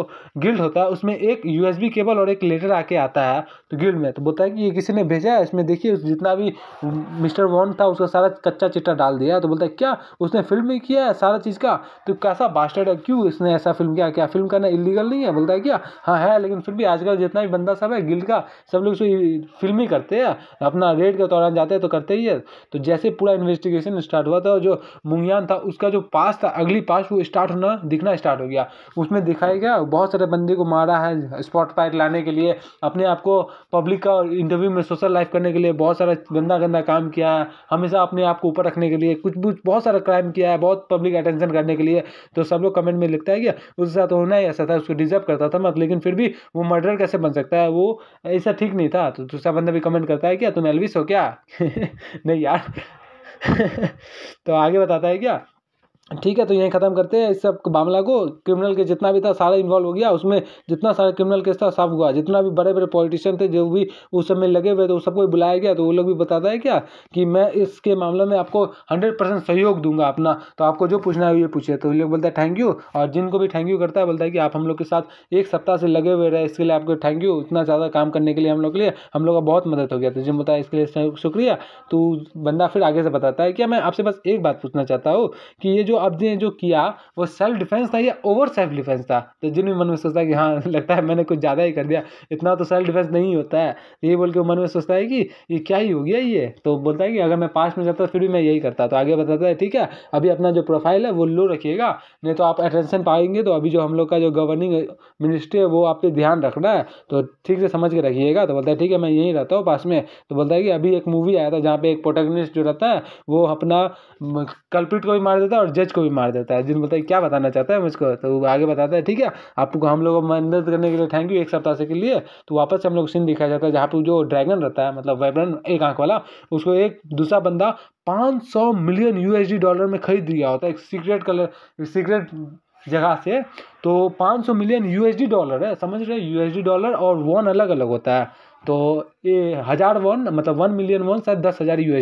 गिल्ड होता है उसमें एक यूएसबी केबल और एक लेटर आके आता है तो गिल्ड में तो बोलता है कि ये किसी ने भेजा है इसमें देखिए जितना भी मिस्टर वॉन था उसका सारा कच्चा चिट्टा डाल दिया तो बोलता है क्या उसने फिल्म ही किया है सारा चीज़ का तो कैसा बास्टर्ड है क्यों इसने ऐसा फिल्म किया क्या फिल्म करना इलीगल नहीं है बोलता है क्या हाँ है लेकिन फिर भी आजकल जितना भी बंदा सब है गिल्ड का सब लोग फिल्म ही करते हैं अपना रेड के दौरान जाते हैं तो करते ही है तो जैसे पूरा इन्वेस्टिगेशन स्टार्ट हुआ था और जो मुंगयान था उसका जो पास था अगली पास वो स्टार्ट होना दिखना स्टार्ट हो गया उसमें दिखाया गया बहुत सारे बंदे को मारा है स्पॉट पर लाने के लिए अपने आप को पब्लिक का इंटरव्यू में सोशल लाइफ करने के लिए बहुत सारा गंदा गंदा काम किया है हमेशा अपने आप को ऊपर रखने के लिए कुछ भी बहुत सारा क्राइम किया है बहुत पब्लिक अटेंशन करने के लिए तो सब लोग कमेंट में लिखता है कि उसके साथ होना ही ऐसा था उसको डिजर्व करता था मत लेकिन फिर भी वो मर्डर कैसे बन सकता है वो ऐसा ठीक नहीं था तो दूसरा बंदा भी कमेंट करता है क्या तुम एलविस हो क्या [laughs] नहीं यार [laughs] तो आगे बताता है क्या ठीक है तो यहीं ख़त्म करते हैं इस सब मामला को क्रिमिनल के जितना भी था सारा इन्वॉल्व हो गया उसमें जितना सारा क्रिमिनल केस था सब हुआ जितना भी बड़े बड़े पॉलिटिशियन थे जो भी उस समय लगे हुए थे उस सबको बुलाया गया तो वो लोग भी बताता है क्या कि मैं इसके मामले में आपको हंड्रेड परसेंट सहयोग दूंगा अपना तो आपको जो पूछना है ये पूछे तो लोग बोलता है थैंक यू और जिनको भी थैंक यू करता है बोलता है कि आप हम लोग के साथ एक सप्ताह से लगे हुए रहे इसके लिए आपको थैंक यू इतना ज़्यादा काम करने के लिए हम लोग के लिए हम लोग का बहुत मदद हो गया तो जिन बताया इसके लिए शुक्रिया तो बंदा फिर आगे से बताता है क्या मैं आपसे बस एक बात पूछना चाहता हूँ कि ये जो अवधि ने जो किया वो सेल्फ डिफेंस था या ओवर सेल्फ डिफेंस था तो जिन भी मन में सोचता है कि हाँ [laughs] लगता है मैंने कुछ ज़्यादा ही कर दिया इतना तो सेल्फ डिफेंस नहीं होता है यही बोल के मन में सोचता है कि ये क्या ही हो गया ये तो बोलता है कि अगर मैं पास में जाता तो फिर भी मैं यही करता तो आगे बताता है ठीक है अभी अपना जो प्रोफाइल है वो लो रखिएगा नहीं तो आप अटेंशन पाएंगे तो अभी जो हम लोग का जो गवर्निंग मिनिस्ट्री है वो आप पे ध्यान रखना है तो ठीक से समझ के रखिएगा तो बोलता है ठीक है मैं यहीं रहता हूँ पास में तो बोलता है कि अभी एक मूवी आया था जहाँ पे एक प्रोटेगनिस्ट जो रहता है वो अपना कल्प्रिट को भी मार देता है और जज जज को भी मार देता है अर्जुन बोलता है क्या बताना चाहता है मुझको तो वो आगे बताता है ठीक है आपको हम लोग मदद करने के लिए थैंक यू एक सप्ताह से के लिए तो वापस हम लोग सीन दिखाया जाता है जहाँ पर जो ड्रैगन रहता है मतलब वाइब्रन एक आँख वाला उसको एक दूसरा बंदा 500 मिलियन यूएसडी डॉलर में खरीद दिया होता है एक सीक्रेट कलर सीक्रेट जगह से तो 500 मिलियन यूएसडी डॉलर है समझ रहे यूएसडी डॉलर और वन अलग अलग होता है तो ये हज़ार वन मतलब वन मिलियन वन शायद दस हज़ार यू